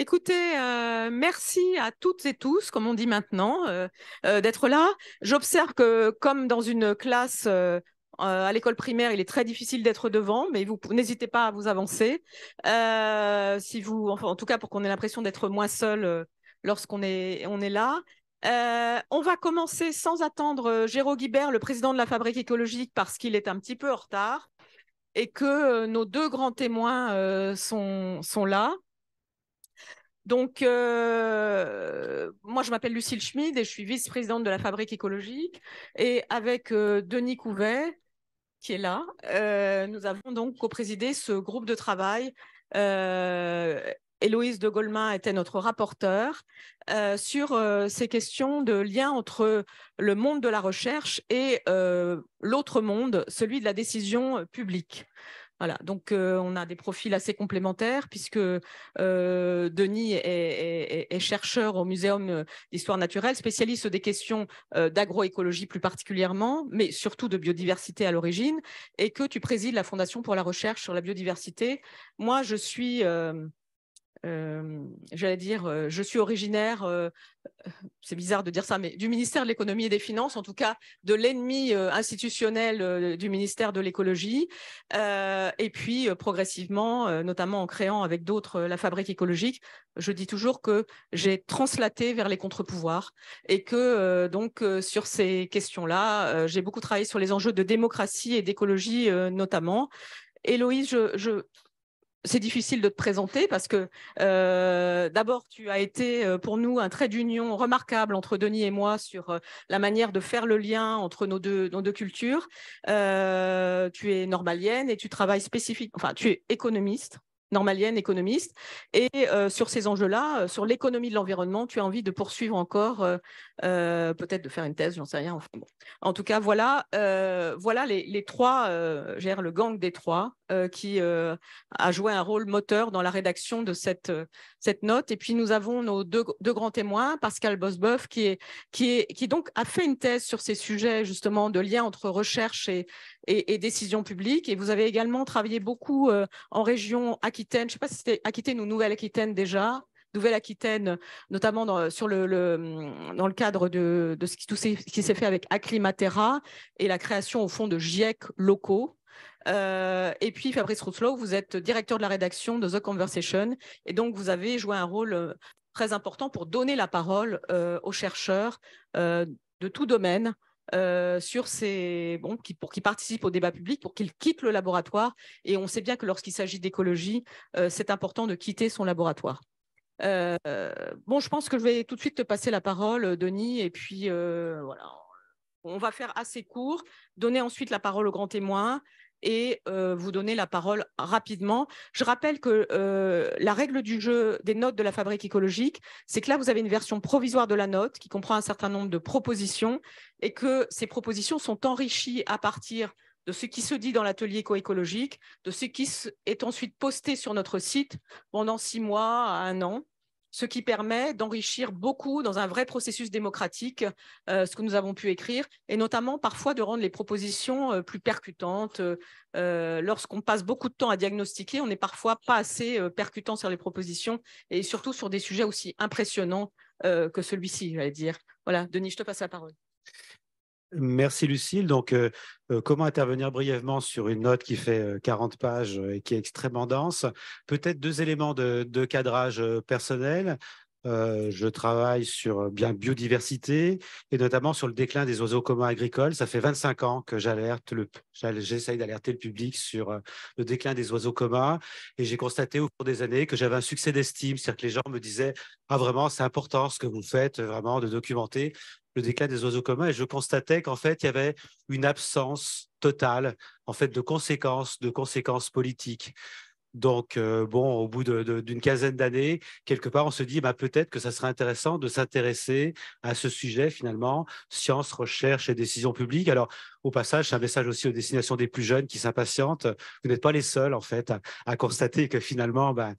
Écoutez, euh, merci à toutes et tous, comme on dit maintenant, euh, euh, d'être là. J'observe que, comme dans une classe à l'école primaire, il est très difficile d'être devant, mais vous n'hésitez pas à vous avancer. si vous, en tout cas, pour qu'on ait l'impression d'être moins seul lorsqu'on est, on est là. on va commencer sans attendre Géraud Guibert, le président de la Fabrique écologique, parce qu'il est un petit peu en retard et que nos deux grands témoins sont, sont là. Donc, euh, moi, je m'appelle Lucille Schmid et je suis vice-présidente de la Fabrique écologique. Et avec euh, Denis Couvet, qui est là, euh, nous avons donc co-présidé ce groupe de travail. Héloïse de Goldman était notre rapporteur sur ces questions de lien entre le monde de la recherche et l'autre monde, celui de la décision publique. Voilà, donc on a des profils assez complémentaires puisque Denis est, chercheur au Muséum d'histoire naturelle, spécialiste des questions d'agroécologie plus particulièrement, mais surtout de biodiversité à l'origine, et que tu présides la Fondation pour la recherche sur la biodiversité. Moi, je suis j'allais dire, je suis originaire, c'est bizarre de dire ça, mais du ministère de l'économie et des finances, en tout cas de l'ennemi institutionnel du ministère de l'écologie, et puis progressivement, notamment en créant avec d'autres la fabrique écologique, je dis toujours que j'ai translaté vers les contre-pouvoirs et que donc sur ces questions-là, j'ai beaucoup travaillé sur les enjeux de démocratie et d'écologie notamment. Héloïse, je, je c'est difficile de te présenter parce que euh, d'abord, tu as été euh, pour nous un trait d'union remarquable entre Denis et moi sur euh, la manière de faire le lien entre nos deux, cultures. tu es normalienne et tu travailles spécifiquement, enfin, tu es économiste normalienne, économiste. Et euh, sur ces enjeux-là, euh, sur l'économie de l'environnement, tu as envie de poursuivre encore, euh, peut-être de faire une thèse, j'en sais rien. En tout cas, voilà, voilà les, trois, gère le gang des trois, qui a joué un rôle moteur dans la rédaction de cette, cette note. Et puis, nous avons nos deux, grands témoins, Pascal Bosboeuf, qui, est, qui, est, qui donc a fait une thèse sur ces sujets, justement, de lien entre recherche et, et, et, décision publique. Et vous avez également travaillé beaucoup euh, en région Aquitaine, je ne sais pas si c'était Aquitaine ou Nouvelle-Aquitaine déjà. Nouvelle-Aquitaine, notamment dans, sur le, dans le cadre de, ce qui, qui s'est fait avec Acclimatera et la création au fond de GIEC locaux, euh, et puis Fabrice Rousselot, vous êtes directeur de la rédaction de The Conversation, et donc vous avez joué un rôle euh, très important pour donner la parole aux chercheurs de tout domaine euh, sur pour qu'ils participent au débat public, pour qu'ils quitte le laboratoire. Et on sait bien que lorsqu'il s'agit d'écologie, euh, c'est important de quitter son laboratoire. Euh, bon, je pense que je vais tout de suite te passer la parole, Denis, et puis voilà, on va faire assez court, donner ensuite la parole au grand témoin, et euh, vous donner la parole rapidement. Je rappelle que euh, la règle du jeu des notes de la fabrique écologique, c'est que là, vous avez une version provisoire de la note qui comprend un certain nombre de propositions et que ces propositions sont enrichies à partir de ce qui se dit dans l'atelier éco-écologique, de ce qui est ensuite posté sur notre site pendant six mois à un an ce qui permet d'enrichir beaucoup dans un vrai processus démocratique euh, ce que nous avons pu écrire, et notamment parfois de rendre les propositions euh, plus percutantes. Euh, lorsqu'on passe beaucoup de temps à diagnostiquer, on n'est parfois pas assez percutant sur les propositions, et surtout sur des sujets aussi impressionnants que celui-ci, je vais dire. Voilà, Denis, je te passe la parole. Merci Lucille. Donc, euh, euh, comment intervenir brièvement sur une note qui fait 40 euh, pages et qui est extrêmement dense Peut-être deux éléments de, cadrage personnel. je travaille sur bien biodiversité et notamment sur le déclin des oiseaux communs agricoles. Ça fait 25 ans que j'alerte le, j'essaye d'alerter le public sur le déclin des oiseaux communs et j'ai constaté au cours des années que j'avais un succès d'estime, c'est-à-dire que les gens me disaient ah vraiment c'est important ce que vous faites vraiment de documenter le déclin des oiseaux communs et je constatais qu'en fait, il y avait une absence totale en fait, de conséquences, de conséquences politiques. Donc, euh, bon, au bout d'une quinzaine d'années, quelque part, on se dit, bah, peut-être que ça serait intéressant de s'intéresser à ce sujet, finalement, science recherche et décision publique. Alors, au passage, c'est un message aussi aux destinations des plus jeunes qui s'impatientent. Vous n'êtes pas les seuls, en fait, à, constater que finalement, bah,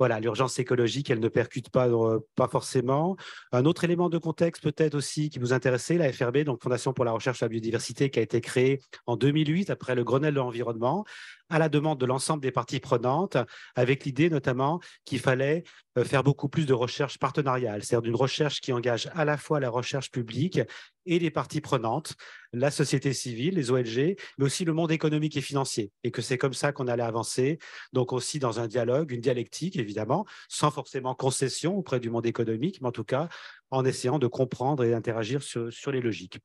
voilà, l'urgence écologique, elle ne percute pas, euh, pas forcément. Un autre élément de contexte peut-être aussi qui nous intéressait, la FRB, donc Fondation pour la recherche sur la biodiversité, qui a été créée en 2008 après le Grenelle de l'environnement, à la demande de l'ensemble des parties prenantes, avec l'idée notamment qu'il fallait euh, faire beaucoup plus de recherche partenariale, c'est-à-dire d'une recherche qui engage à la fois la recherche publique et les parties prenantes, la société civile, les ONG, mais aussi le monde économique et financier, et que c'est comme ça qu'on allait avancer, donc aussi dans un dialogue, une dialectique, évidemment, sans forcément concession auprès du monde économique, mais en tout cas en essayant de comprendre et d'interagir sur, les logiques.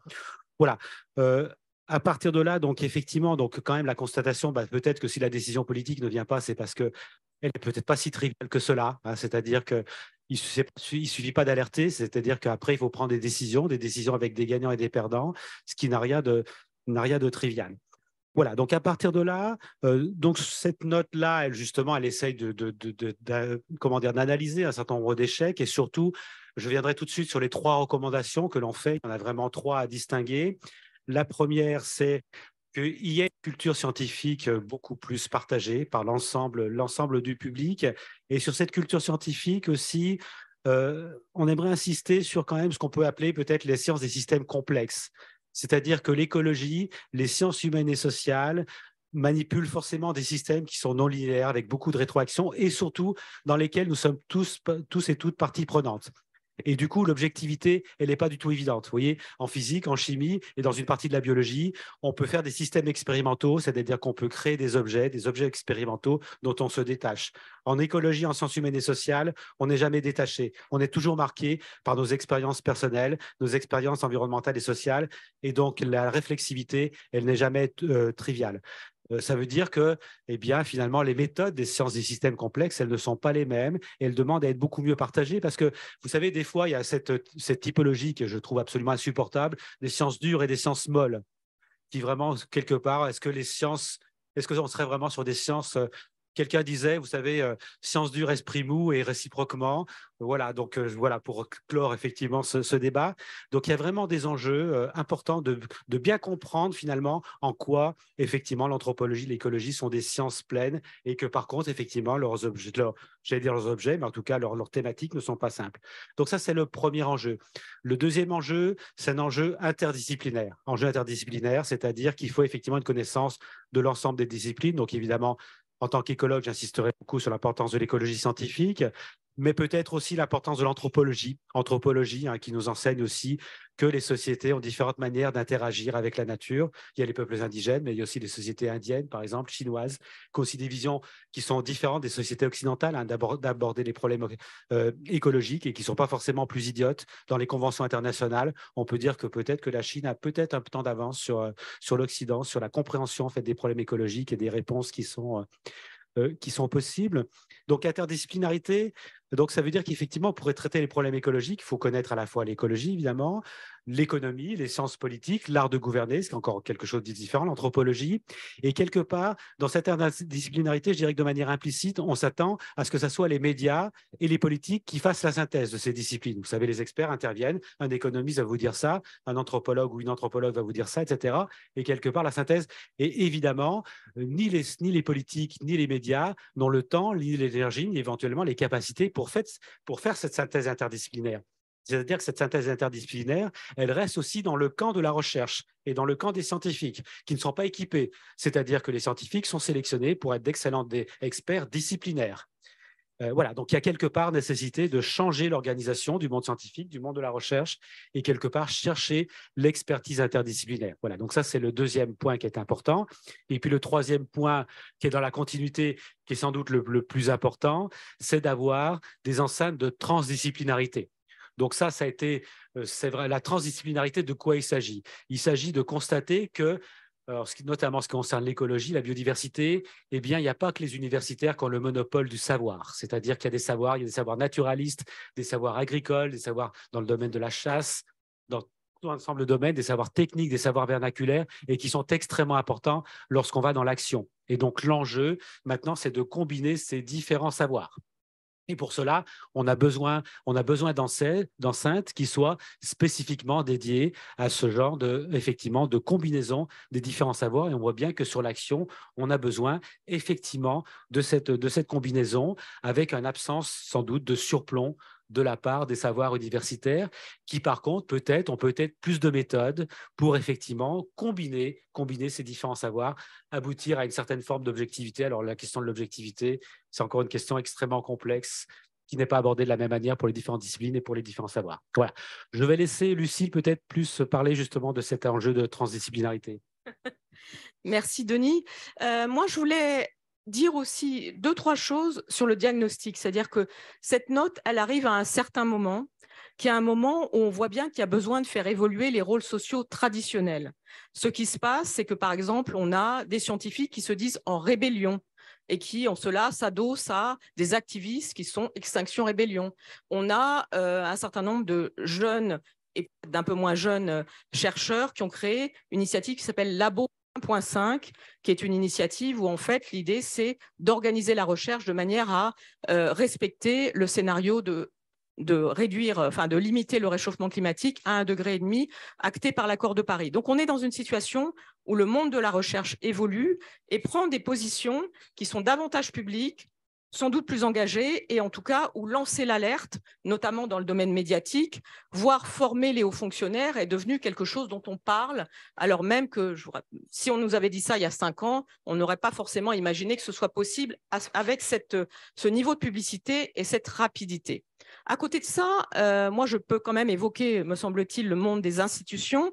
Voilà. Euh, à partir de là, donc effectivement, donc quand même la constatation, bah, peut-être que si la décision politique ne vient pas, c'est parce que elle est peut-être pas si triviale que cela. Hein. c'est-à-dire que il ne suffit pas d'alerter, c'est-à-dire qu'après il faut prendre des décisions, des décisions avec des gagnants et des perdants, ce qui n'a rien de n'a rien de trivial. Voilà, donc à partir de là, euh, donc cette note-là, elle justement, elle essaye de, comment dire d'analyser un certain nombre d'échecs et surtout, je viendrai tout de suite sur les trois recommandations que l'on fait. Il y en a vraiment trois à distinguer. La première, c'est qu'il y ait une culture scientifique beaucoup plus partagée par l'ensemble, du public. Et sur cette culture scientifique aussi, euh, on aimerait insister sur quand même ce qu'on peut appeler peut-être les sciences des systèmes complexes. C'est-à-dire que l'écologie, les sciences humaines et sociales, manipulent forcément des systèmes qui sont non linéaires, avec beaucoup de rétroactions, et surtout dans lesquels nous sommes tous, tous et toutes parties prenantes. Et du coup, l'objectivité, elle n'est pas du tout évidente. Vous voyez, en physique, en chimie et dans une partie de la biologie, on peut faire des systèmes expérimentaux, c'est-à-dire qu'on peut créer des objets, des objets expérimentaux dont on se détache. En écologie, en sciences humaines et sociales, on n'est jamais détaché. On est toujours marqué par nos expériences personnelles, nos expériences environnementales et sociales. Et donc, la réflexivité, elle n'est jamais euh, triviale. Euh, ça veut dire que, eh bien, finalement, les méthodes des sciences des systèmes complexes, elles ne sont pas les mêmes et elles demandent à être beaucoup mieux partagées parce que, vous savez, des fois, il y a cette, cette typologie que je trouve absolument insupportable, des sciences dures et des sciences molles, qui vraiment, quelque part, est-ce que les sciences, est-ce qu'on serait vraiment sur des sciences euh, Quelqu'un disait, vous savez, euh, science dure, esprit mou et réciproquement. Voilà, donc euh, voilà pour clore effectivement ce, débat. Donc il y a vraiment des enjeux euh, importants de, bien comprendre finalement en quoi effectivement l'anthropologie, l'écologie sont des sciences pleines et que par contre effectivement leurs objets, j'allais dire leurs objets, mais en tout cas leurs, leurs thématiques ne sont pas simples. Donc ça c'est le premier enjeu. Le deuxième enjeu, c'est un enjeu interdisciplinaire. Enjeu interdisciplinaire, c'est-à-dire qu'il faut effectivement une connaissance de l'ensemble des disciplines. Donc évidemment en tant qu'écologue, j'insisterai beaucoup sur l'importance de l'écologie scientifique, mais peut-être aussi l'importance de l'anthropologie, anthropologie, hein, qui nous enseigne aussi que les sociétés ont différentes manières d'interagir avec la nature. Il y a les peuples indigènes, mais il y a aussi les sociétés indiennes, par exemple, chinoises, qui ont aussi des visions qui sont différentes des sociétés occidentales, hein, d'aborder les problèmes euh, écologiques et qui ne sont pas forcément plus idiotes dans les conventions internationales. On peut dire que peut-être que la Chine a peut-être un temps d'avance sur, euh, sur l'Occident, sur la compréhension en fait, des problèmes écologiques et des réponses qui sont... Euh, qui sont possibles. Donc interdisciplinarité, donc, ça veut dire qu'effectivement, pour traiter les problèmes écologiques, il faut connaître à la fois l'écologie, évidemment, l'économie, les sciences politiques, l'art de gouverner, c'est encore quelque chose de différent, l'anthropologie. Et quelque part, dans cette interdisciplinarité, je dirais que de manière implicite, on s'attend à ce que ce soit les médias et les politiques qui fassent la synthèse de ces disciplines. Vous savez, les experts interviennent, un économiste va vous dire ça, un anthropologue ou une anthropologue va vous dire ça, etc. Et quelque part, la synthèse est évidemment, euh, ni les, ni les politiques, ni les médias n'ont le temps, ni l'énergie, ni éventuellement les capacités pour pour, faire cette synthèse interdisciplinaire. C'est-à-dire que cette synthèse interdisciplinaire, elle reste aussi dans le camp de la recherche et dans le camp des scientifiques, qui ne sont pas équipés. C'est-à-dire que les scientifiques sont sélectionnés pour être d'excellents experts disciplinaires. Euh, voilà, donc il y a quelque part nécessité de changer l'organisation du monde scientifique, du monde de la recherche, et quelque part chercher l'expertise interdisciplinaire. Voilà, donc ça c'est le deuxième point qui est important. Et puis le troisième point qui est dans la continuité, qui est sans doute le, le plus important, c'est d'avoir des enceintes de transdisciplinarité. Donc ça, ça a été, euh, c'est vrai, la transdisciplinarité, de quoi il s'agit Il s'agit de constater que alors, notamment ce qui concerne l'écologie, la biodiversité, eh bien, il n'y a pas que les universitaires qui ont le monopole du savoir. C'est-à-dire qu'il y a des savoirs, il y a des savoirs naturalistes, des savoirs agricoles, des savoirs dans le domaine de la chasse, dans tout un ensemble de domaines, des savoirs techniques, des savoirs vernaculaires, et qui sont extrêmement importants lorsqu'on va dans l'action. Et donc, l'enjeu, maintenant, c'est de combiner ces différents savoirs. Et pour cela, on a besoin, d'enceintes qui soient spécifiquement dédiées à ce genre de, de combinaison des différents savoirs. Et on voit bien que sur l'action, on a besoin effectivement de cette, de cette combinaison avec une absence sans doute de surplomb de la part des savoirs universitaires, qui par contre peut-être ont peut-être plus de méthodes pour effectivement combiner, combiner ces différents savoirs, aboutir à une certaine forme d'objectivité. Alors la question de l'objectivité, c'est encore une question extrêmement complexe qui n'est pas abordée de la même manière pour les différentes disciplines et pour les différents savoirs. Voilà. Je vais laisser Lucille peut-être plus parler justement de cet enjeu de transdisciplinarité. Merci Denis. Euh, moi, je voulais dire aussi deux, trois choses sur le diagnostic. C'est-à-dire que cette note, elle arrive à un certain moment, qui est un moment où on voit bien qu'il y a besoin de faire évoluer les rôles sociaux traditionnels. Ce qui se passe, c'est que, par exemple, on a des scientifiques qui se disent en rébellion et qui, en cela, s'adossent à des activistes qui sont Extinction Rébellion. On a euh, un certain nombre de jeunes et d'un peu moins jeunes euh, chercheurs qui ont créé une initiative qui s'appelle Labo 1.5, qui est une initiative où en fait l'idée c'est d'organiser la recherche de manière à euh, respecter le scénario de, de réduire, enfin de limiter le réchauffement climatique à un degré acté par l'accord de Paris. Donc on est dans une situation où le monde de la recherche évolue et prend des positions qui sont davantage publiques, sans doute plus engagés et en tout cas où lancer l'alerte, notamment dans le domaine médiatique, voire former les hauts fonctionnaires est devenu quelque chose dont on parle, alors même que si on nous avait dit ça il y a cinq ans, on n'aurait pas forcément imaginé que ce soit possible avec cette, ce niveau de publicité et cette rapidité. À côté de ça, euh, moi, je peux quand même évoquer, me semble-t-il, le monde des institutions.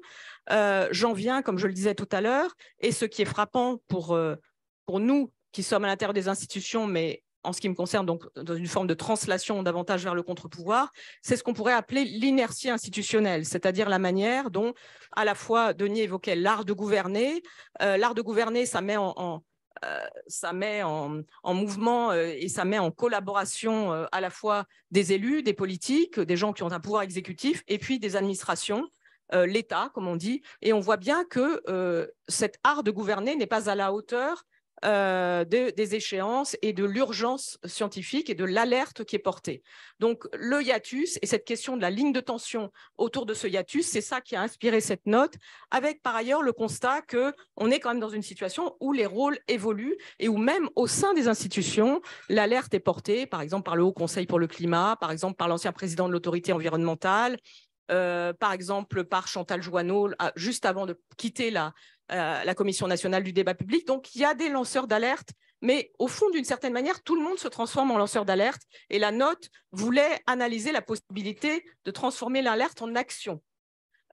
Euh, j'en viens, comme je le disais tout à l'heure, et ce qui est frappant pour, euh, pour nous qui sommes à l'intérieur des institutions, mais en ce qui me concerne, donc dans une forme de translation davantage vers le contre-pouvoir, c'est ce qu'on pourrait appeler l'inertie institutionnelle, c'est-à-dire la manière dont, à la fois, Denis évoquait l'art de gouverner. Euh, l'art de gouverner, ça met en, euh, ça met en, mouvement euh, et ça met en collaboration à la fois des élus, des politiques, des gens qui ont un pouvoir exécutif, et puis des administrations, l'État, comme on dit. Et on voit bien que cet art de gouverner n'est pas à la hauteur euh, des échéances et de l'urgence scientifique et de l'alerte qui est portée. Donc le hiatus et cette question de la ligne de tension autour de ce hiatus, c'est ça qui a inspiré cette note, avec par ailleurs le constat que on est quand même dans une situation où les rôles évoluent et où même au sein des institutions, l'alerte est portée, par exemple par le Haut Conseil pour le climat, par exemple par l'ancien président de l'autorité environnementale, euh, par exemple par Chantal Joanneau, juste avant de quitter la, euh, la Commission nationale du débat public. Donc il y a des lanceurs d'alerte, mais au fond, d'une certaine manière, tout le monde se transforme en lanceur d'alerte. Et la note voulait analyser la possibilité de transformer l'alerte en action.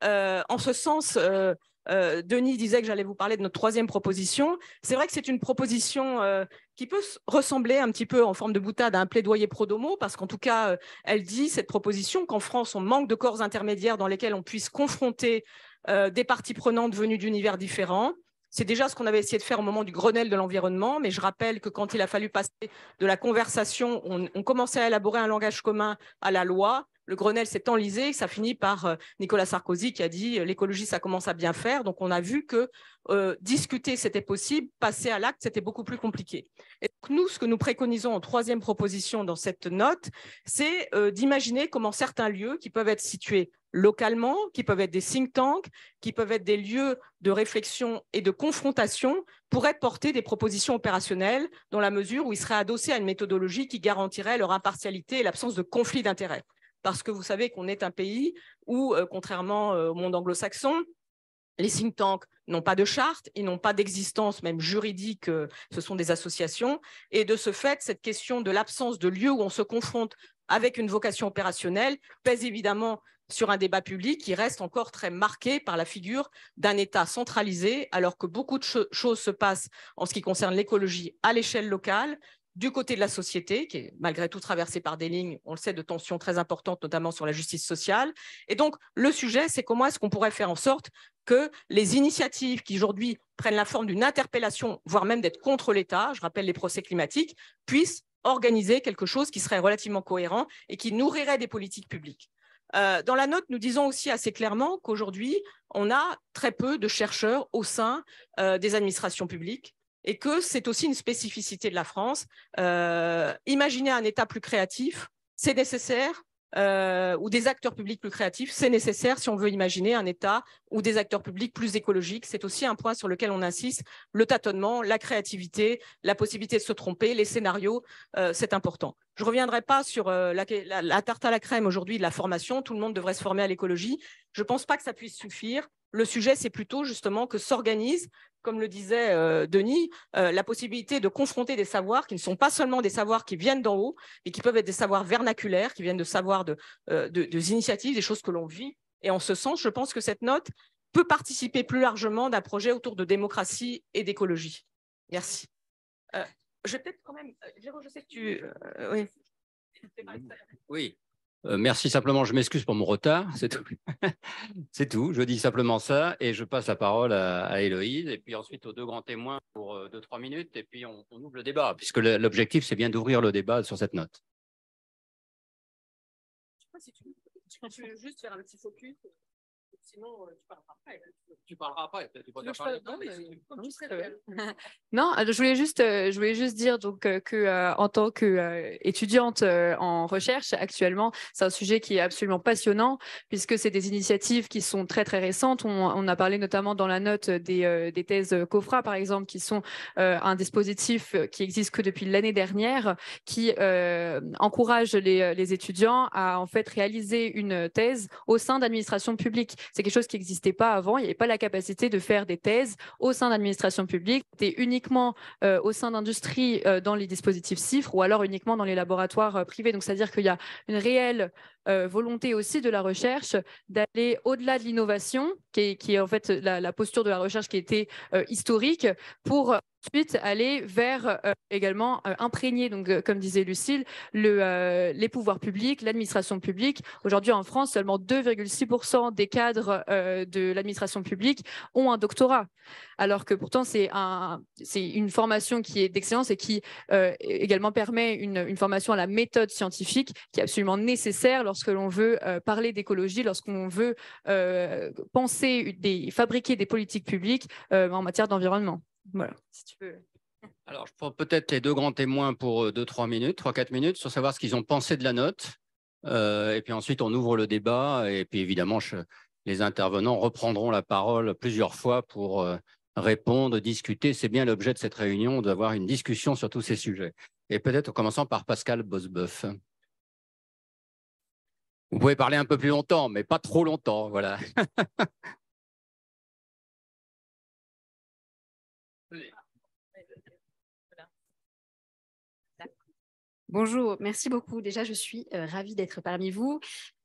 Euh, en ce sens, euh, Denis disait que j'allais vous parler de notre troisième proposition. C'est vrai que c'est une proposition qui peut ressembler un petit peu en forme de boutade à un plaidoyer pro-domo, parce qu'en tout cas, elle dit, cette proposition, qu'en France, on manque de corps intermédiaires dans lesquels on puisse confronter euh, des parties prenantes venues d'univers différents. C'est déjà ce qu'on avait essayé de faire au moment du Grenelle de l'environnement, mais je rappelle que quand il a fallu passer de la conversation, on commençait à élaborer un langage commun à la loi, le Grenelle s'est enlisé, ça finit par euh, Nicolas Sarkozy qui a dit euh, l'écologie, ça commence à bien faire. Donc on a vu que euh, discuter, c'était possible, passer à l'acte, c'était beaucoup plus compliqué. Et donc, nous, ce que nous préconisons en troisième proposition dans cette note, c'est d'imaginer comment certains lieux qui peuvent être situés localement, qui peuvent être des think tanks, qui peuvent être des lieux de réflexion et de confrontation, pourraient porter des propositions opérationnelles dans la mesure où ils seraient adossés à une méthodologie qui garantirait leur impartialité et l'absence de conflit d'intérêts parce que vous savez qu'on est un pays où, euh, contrairement euh, au monde anglo-saxon, les think tanks n'ont pas de charte, ils n'ont pas d'existence même juridique, euh, ce sont des associations. Et de ce fait, cette question de l'absence de lieu où on se confronte avec une vocation opérationnelle pèse évidemment sur un débat public qui reste encore très marqué par la figure d'un État centralisé, alors que beaucoup de choses se passent en ce qui concerne l'écologie à l'échelle locale, du côté de la société, qui est malgré tout traversée par des lignes, on le sait, de tensions très importantes, notamment sur la justice sociale. Et donc, le sujet, c'est comment est-ce qu'on pourrait faire en sorte que les initiatives qui aujourd'hui prennent la forme d'une interpellation, voire même d'être contre l'État, je rappelle les procès climatiques, puissent organiser quelque chose qui serait relativement cohérent et qui nourrirait des politiques publiques. Euh, dans la note, nous disons aussi assez clairement qu'aujourd'hui, on a très peu de chercheurs au sein euh, des administrations publiques et que c'est aussi une spécificité de la France. Euh, imaginer un État plus créatif, c'est nécessaire, euh, ou des acteurs publics plus créatifs, c'est nécessaire si on veut imaginer un État ou des acteurs publics plus écologiques. C'est aussi un point sur lequel on insiste. Le tâtonnement, la créativité, la possibilité de se tromper, les scénarios, euh, c'est important. Je ne reviendrai pas sur la, tarte à la crème aujourd'hui de la formation. Tout le monde devrait se former à l'écologie. Je ne pense pas que ça puisse suffire. Le sujet, c'est plutôt justement que s'organise comme le disait euh, Denis, euh, la possibilité de confronter des savoirs qui ne sont pas seulement des savoirs qui viennent d'en haut, mais qui peuvent être des savoirs vernaculaires, qui viennent de savoirs de, euh, de, des initiatives, des choses que l'on vit. Et en ce sens, je pense que cette note peut participer plus largement d'un projet autour de démocratie et d'écologie. Merci. je vais peut-être quand même, Jérôme, je sais que tu... Oui, euh, merci simplement, je m'excuse pour mon retard, c'est tout. c'est tout, je dis simplement ça et je passe la parole à, à et puis ensuite aux deux grands témoins pour 2-3 euh, minutes et puis on, ouvre le débat puisque l'objectif c'est bien d'ouvrir le débat sur cette note. Je sais pas si tu veux juste faire un petit focus sinon euh, tu parleras pas. Tu parleras pas. non, mais, non, je voulais juste, euh, je voulais juste dire donc euh, que en tant qu'étudiante en recherche actuellement, c'est un sujet qui est absolument passionnant puisque c'est des initiatives qui sont très très récentes. On, a parlé notamment dans la note des, thèses COFRA par exemple, qui sont un dispositif qui existe que depuis l'année dernière, qui encourage les, étudiants à en fait réaliser une thèse au sein d'administrations publiques. C'est quelque chose qui n'existait pas avant. Il n'y avait pas la capacité de faire des thèses au sein d'administration publique. C'était uniquement euh, au sein d'industrie euh, dans les dispositifs CIFRE ou alors uniquement dans les laboratoires euh, privés. Donc, c'est-à-dire qu'il y a une réelle euh, volonté aussi de la recherche d'aller au-delà de l'innovation, qui, est en fait la, posture de la recherche qui était euh, historique, pour ensuite aller vers euh, également imprégner, donc, comme disait Lucille, les pouvoirs publics, l'administration publique. Aujourd'hui en France, seulement 2,6% des cadres de l'administration publique ont un doctorat alors que pourtant c'est un, une formation qui est d'excellence et qui euh, également permet une, formation à la méthode scientifique qui est absolument nécessaire lorsque l'on veut euh, parler d'écologie, lorsqu'on veut euh, penser, des, fabriquer des politiques publiques en matière d'environnement. Voilà, si tu veux. Alors, je prends peut-être les deux grands témoins pour 2-3 minutes, 3-4 minutes, sur savoir ce qu'ils ont pensé de la note. et puis ensuite, on ouvre le débat. Et puis évidemment, les intervenants reprendront la parole plusieurs fois pour répondre, discuter. C'est bien l'objet de cette réunion, d'avoir une discussion sur tous ces sujets. Et peut-être en commençant par Pascal Bosboeuf. Vous pouvez parler un peu plus longtemps, mais pas trop longtemps, voilà. Bonjour, merci beaucoup. Déjà, je suis euh, ravie d'être parmi vous.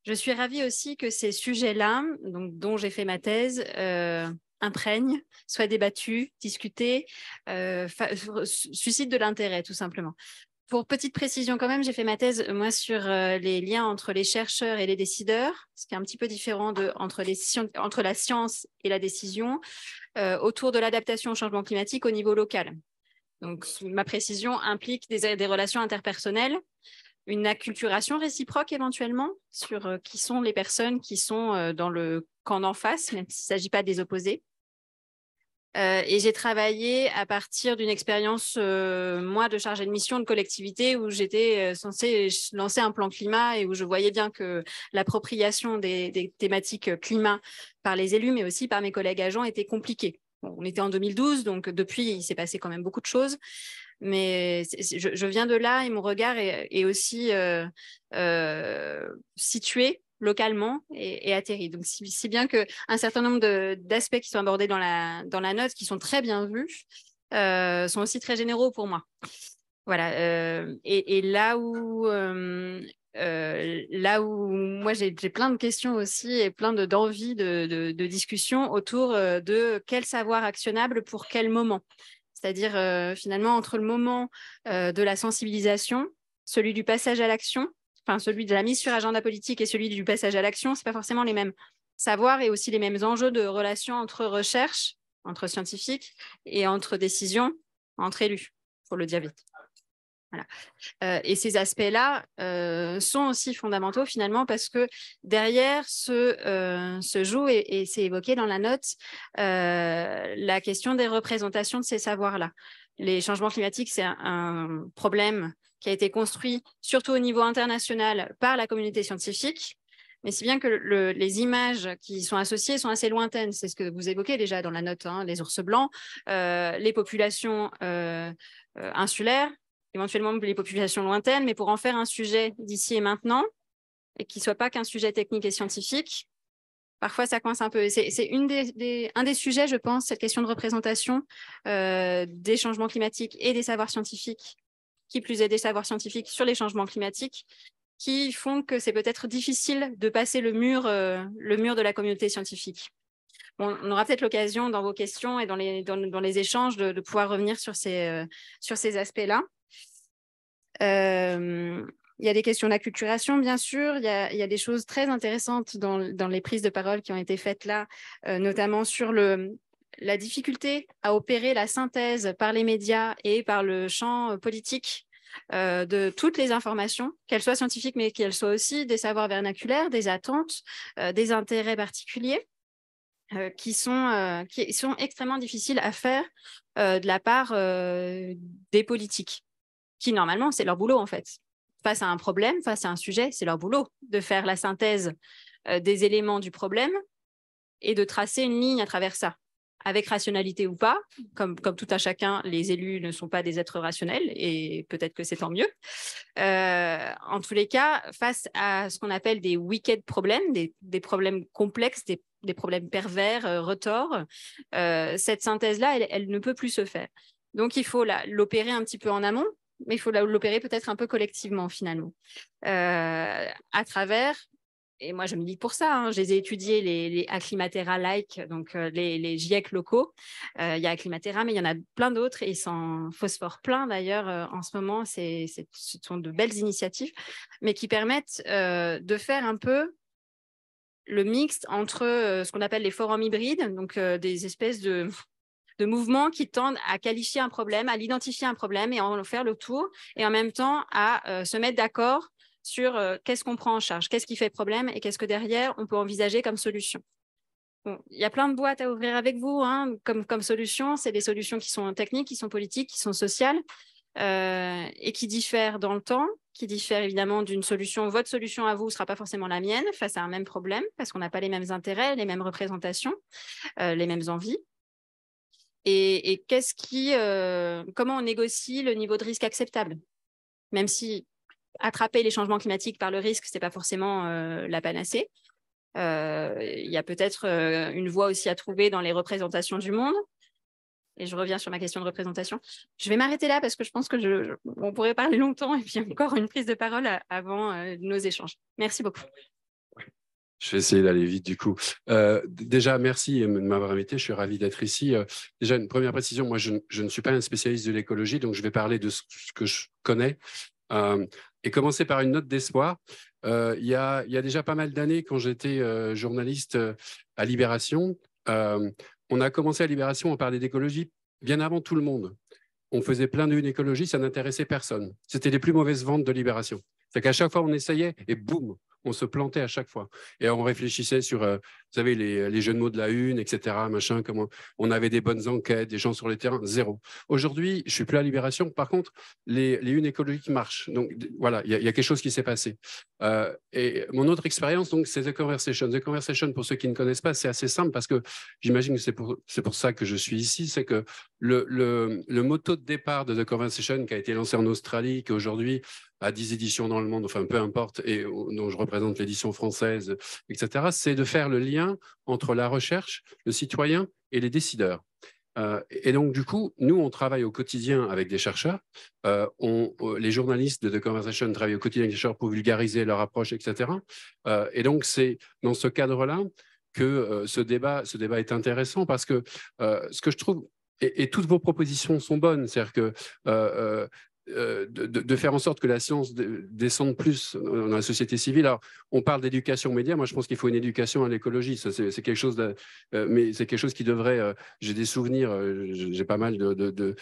Je suis ravie aussi que ces sujets-là, dont j'ai fait ma thèse, euh, imprègne, soit débattu, discuté, euh, suscite de l'intérêt tout simplement. Pour petite précision quand même, j'ai fait ma thèse euh, moi sur euh, les liens entre les chercheurs et les décideurs, ce qui est un petit peu différent de, entre, les, entre la science et la décision, autour de l'adaptation au changement climatique au niveau local. Donc ma précision implique des, relations interpersonnelles, une acculturation réciproque éventuellement sur qui sont les personnes qui sont dans le camp d'en face, même s'il ne s'agit pas des opposés. Euh, et j'ai travaillé à partir d'une expérience, euh, moi, de chargée de mission de collectivité, où j'étais euh, censée lancer un plan climat et où je voyais bien que l'appropriation des, thématiques climat par les élus, mais aussi par mes collègues agents, était compliquée. on était en 2012, donc depuis, il s'est passé quand même beaucoup de choses. Mais je, viens de là et mon regard est, aussi situé localement et, atterri Donc, si, si bien qu'un certain nombre d'aspects qui sont abordés dans la, note, qui sont très bien vus, euh, sont aussi très généraux pour moi. Voilà. Euh, et, là où. Euh, là où moi j'ai plein de questions aussi et plein d'envies de, discussion de autour de quel savoir actionnable pour quel moment. C'est-à-dire finalement entre le moment de la sensibilisation, celui du passage à l'action, celui de la mise sur agenda politique et celui du passage à l'action, ce n'est pas forcément les mêmes savoirs et aussi les mêmes enjeux de relations entre recherche, entre scientifiques et entre décisions, entre élus, pour le dire vite. Euh, et ces aspects-là euh, sont aussi fondamentaux finalement parce que derrière se, euh, joue, et, et c'est évoqué dans la note, la question des représentations de ces savoirs-là les changements climatiques, c'est un, problème qui a été construit surtout au niveau international par la communauté scientifique, mais si bien que les images qui sont associées sont assez lointaines. C'est ce que vous évoquez déjà dans la note, hein, les ours blancs, euh, les populations euh, euh, insulaires, éventuellement les populations lointaines, mais pour en faire un sujet d'ici et maintenant, et qui ne soit pas qu'un sujet technique et scientifique, parfois ça coince un peu. C'est un des sujets, je pense, cette question de représentation euh, des changements climatiques et des savoirs scientifiques, qui plus est des savoirs scientifiques sur les changements climatiques, qui font que c'est peut-être difficile de passer le mur, euh, le mur de la communauté scientifique. on aura peut-être l'occasion dans vos questions et dans les, échanges de, pouvoir revenir sur ces, euh, aspects-là. Il y a des questions d'acculturation, bien sûr. Il y, a, des choses très intéressantes dans, les prises de parole qui ont été faites là, euh, notamment sur la difficulté à opérer la synthèse par les médias et par le champ euh, politique euh, de toutes les informations, qu'elles soient scientifiques, mais qu'elles soient aussi des savoirs vernaculaires, des attentes, des intérêts particuliers. qui sont extrêmement difficiles à faire de la part des politiques, qui normalement, c'est leur boulot en fait face à un problème, face à un sujet, c'est leur boulot de faire la synthèse euh, des éléments du problème et de tracer une ligne à travers ça, avec rationalité ou pas. Comme, comme tout à chacun, les élus ne sont pas des êtres rationnels et peut-être que c'est tant mieux. Euh, en tous les cas, face à ce qu'on appelle des wicked problèmes, des, problèmes complexes, des, problèmes pervers, euh, retors, cette synthèse-là, elle ne peut plus se faire. Donc, il faut l'opérer un petit peu en amont, mais il faut l'opérer peut-être un peu collectivement finalement, euh, à travers et moi je me dis pour ça, hein, je les ai étudiés, les, les Acclimatera-like, donc euh, les, GIEC e locaux. Euh, il y a Acclimatera, mais il y en a plein d'autres, et ils sont phosphore plein d'ailleurs en ce moment. ce sont de belles initiatives, mais qui permettent de faire un peu le mixte entre ce qu'on appelle les forums hybrides, donc des espèces de de mouvements qui tendent à qualifier un problème, à l'identifier un problème et en faire le tour, et en même temps à euh, se mettre d'accord sur euh, qu'est-ce qu'on prend en charge, qu'est-ce qui fait problème et qu'est-ce que derrière on peut envisager comme solution. il y a plein de boîtes à ouvrir avec vous hein, comme, comme solution. C'est des solutions qui sont techniques, qui sont politiques, qui sont sociales euh, et qui diffèrent dans le temps, qui diffèrent évidemment d'une solution. Votre solution à vous ne sera pas forcément la mienne face à un même problème parce qu'on n'a pas les mêmes intérêts, les mêmes représentations, les mêmes envies et, qu'est-ce qui, euh, comment on négocie le niveau de risque acceptable, même si attraper les changements climatiques par le risque, ce n'est pas forcément euh, la panacée. Euh, il y a peut-être une voie aussi à trouver dans les représentations du monde. Et je reviens sur ma question de représentation. Je vais m'arrêter là parce que je pense que on pourrait parler longtemps et puis encore une prise de parole avant nos échanges. Merci beaucoup. Je vais essayer d'aller vite du coup. Euh, déjà, merci de m'avoir invité. Je suis ravi d'être ici. Euh, déjà, une première précision. Moi, je, ne suis pas un spécialiste de l'écologie, donc je vais parler de ce que je connais. Euh, et commencer par une note d'espoir. Il y, y, a déjà pas mal d'années, quand j'étais journaliste à Libération, on a commencé à Libération, on parler d'écologie bien avant tout le monde. On faisait plein d'une écologie, ça n'intéressait personne. C'était les plus mauvaises ventes de Libération. C'est qu'à chaque fois, on essayait et boum, on se plantait à chaque fois. Et on réfléchissait sur, euh, vous savez, les, euh, les, jeux de mots de la une, etc., machin, comment on avait des bonnes enquêtes, des gens sur les terrains, zéro. Aujourd'hui, je suis plus à Libération. Par contre, les, les unes écologiques marchent. Donc, voilà, il y, a quelque chose qui s'est passé. Euh, et mon autre expérience, donc, c'est The Conversation. The Conversation, pour ceux qui ne connaissent pas, c'est assez simple parce que j'imagine que c'est pour, ça que je suis ici, c'est que le, le, le moto de départ de The Conversation qui a été lancé en Australie, qui aujourd'hui à 10 éditions dans le monde, enfin peu importe, et dont je représente l'édition française, etc., c'est de faire le lien entre la recherche, le citoyen et les décideurs. Euh, et donc, du coup, nous, on travaille au quotidien avec des chercheurs. Euh, on, euh, les journalistes de The Conversation travaillent au quotidien avec des chercheurs pour vulgariser leur approche, etc. et donc, c'est dans ce cadre-là que ce, débat, ce débat est intéressant parce que ce que je trouve et, toutes vos propositions sont bonnes. C'est-à-dire que euh, de, faire en sorte que la science descende plus dans la société civile. Alors, on parle d'éducation média. Moi, je pense qu'il faut une éducation à l'écologie. c'est quelque chose, euh, mais c'est quelque chose qui devrait. Euh, j'ai des souvenirs. j'ai pas mal de,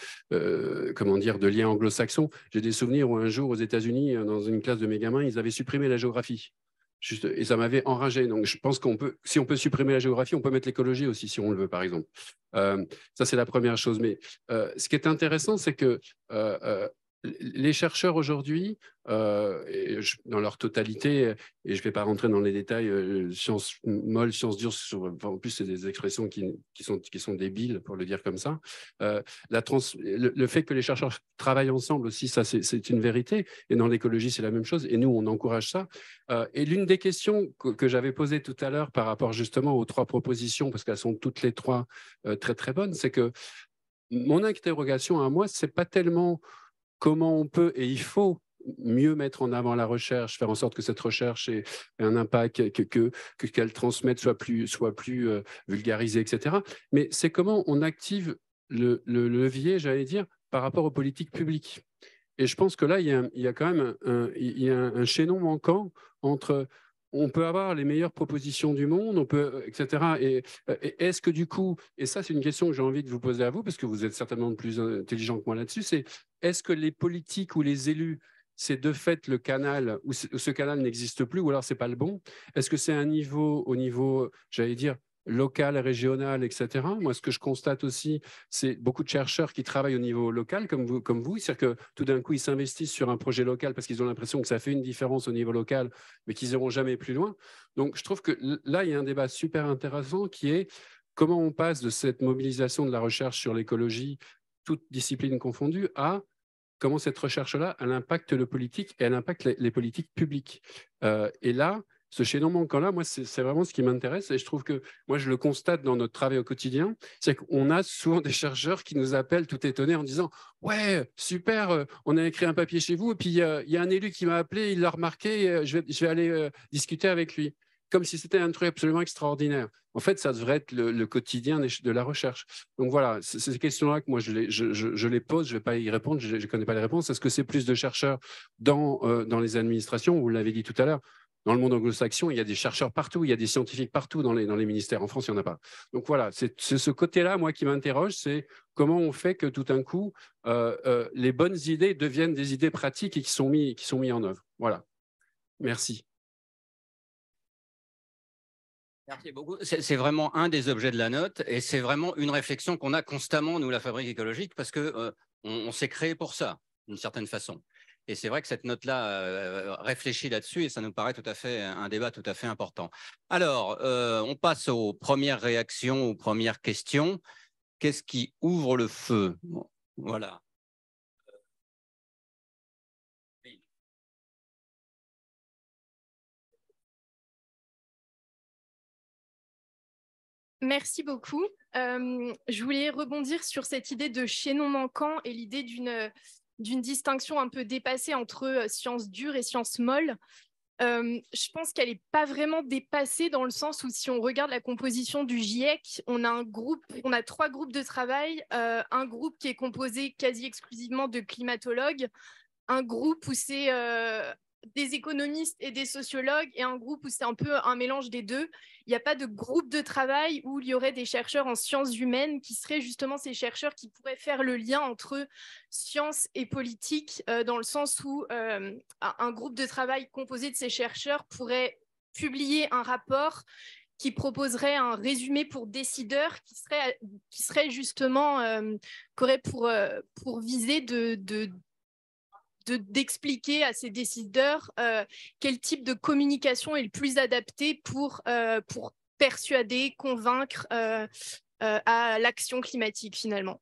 comment dire, de liens anglo-saxons. J'ai des souvenirs où un jour aux États-Unis, dans une classe de mes gamins, ils avaient supprimé la géographie. Juste, et ça m'avait enragé. Donc, je pense qu'on peut, si on peut supprimer la géographie, on peut mettre l'écologie aussi, si on le veut, par exemple. ça, c'est la première chose. Mais ce qui est intéressant, c'est que les chercheurs aujourd'hui, euh, dans leur totalité, et je ne vais pas rentrer dans les détails, euh, science sciences molles, sciences en plus c'est des expressions qui, sont, qui, sont, débiles pour le dire comme ça, euh, la le, fait que les chercheurs travaillent ensemble aussi, ça c'est une vérité, et dans l'écologie c'est la même chose, et nous on encourage ça. et l'une des questions que, j'avais posées tout à l'heure par rapport justement aux trois propositions, parce qu'elles sont toutes les trois très très bonnes, c'est que mon interrogation à moi, c'est pas tellement comment on peut et il faut mieux mettre en avant la recherche, faire en sorte que cette recherche ait, un impact, que qu'elle transmette, soit plus, soit plus euh, vulgarisée, etc. Mais c'est comment on active le, levier, j'allais dire, par rapport aux politiques publiques. Et je pense que là, il y a, quand même il y a un chaînon manquant entre on peut avoir les meilleures propositions du monde, on peut, etc. Euh, et, est-ce que du coup, et ça c'est une question que j'ai envie de vous poser à vous, parce que vous êtes certainement plus euh, intelligent que moi là-dessus, c'est est-ce que les politiques ou les élus c'est de fait le canal ou ce canal n'existe plus ou alors c'est pas le bon Est-ce que c'est un niveau au niveau, j'allais dire, locales, régionales, etc. Moi, ce que je constate aussi, c'est beaucoup de chercheurs qui travaillent au niveau local, comme vous, comme c'est-à-dire que tout d'un coup, ils s'investissent sur un projet local parce qu'ils ont l'impression que ça fait une différence au niveau local, mais qu'ils n'iront jamais plus loin. Donc, je trouve que là, il y a un débat super intéressant qui est comment on passe de cette mobilisation de la recherche sur l'écologie, toutes disciplines confondues, à comment cette recherche-là, elle impacte le politique et elle impacte les, politiques publiques. Euh, et là, ce chaînon manquant-là, moi, c'est vraiment ce qui m'intéresse et je trouve que moi, je le constate dans notre travail au quotidien, c'est qu'on a souvent des chercheurs qui nous appellent tout étonnés en disant Ouais, super, euh, on a écrit un papier chez vous, et puis il y a un élu qui m'a appelé, il l'a remarqué, euh, je, vais, aller euh, discuter avec lui. Comme si c'était un truc absolument extraordinaire. En fait, ça devrait être le, quotidien de la recherche. Donc voilà, ces questions-là que moi je les, pose, je ne vais pas y répondre, je ne connais pas les réponses. Est-ce que c'est plus de chercheurs dans, dans les administrations Vous l'avez dit tout à l'heure. Dans le monde anglo-saxon, il y a des chercheurs partout, il y a des scientifiques partout dans les, dans les ministères. En France, il n'y en a pas. Donc voilà, c'est ce côté-là, moi, qui m'interroge, c'est comment on fait que tout d'un coup, euh, euh, les bonnes idées deviennent des idées pratiques et qui sont mises qui sont mis en œuvre. Voilà. Merci. Merci beaucoup. C'est vraiment un des objets de la note et c'est vraiment une réflexion qu'on a constamment, nous, la fabrique écologique, parce que euh, on s'est créé pour ça, d'une certaine façon. Et c'est vrai que cette note-là euh, euh, réfléchit là-dessus et ça nous paraît tout à fait euh, un débat tout à fait important. Alors, on passe aux premières réactions, aux premières questions. Qu'est-ce qui ouvre le feu Voilà. Merci beaucoup. je voulais rebondir sur cette idée de chaînon manquant et l'idée d'une d'une distinction un peu dépassée entre euh, sciences dures et sciences molles. Euh, je pense qu'elle n'est pas vraiment dépassée dans le sens où si on regarde la composition du GIEC, on a un groupe, on a trois groupes de travail, euh, un groupe qui est composé quasi exclusivement de climatologues, un groupe où c'est des économistes et des sociologues et un groupe où c'est un peu un mélange des deux. Il n'y a pas de groupe de travail où il y aurait des chercheurs en sciences humaines qui seraient justement ces chercheurs qui pourraient faire le lien entre science et politique euh, dans le sens où euh, un groupe de travail composé de ces chercheurs pourrait publier un rapport qui proposerait un résumé pour décideurs qui serait, qui serait justement, euh, qui aurait pour, pour viser de, de d'expliquer à ces décideurs euh, quel type de communication est le plus adapté pour, euh, pour persuader, convaincre euh, à l'action climatique finalement.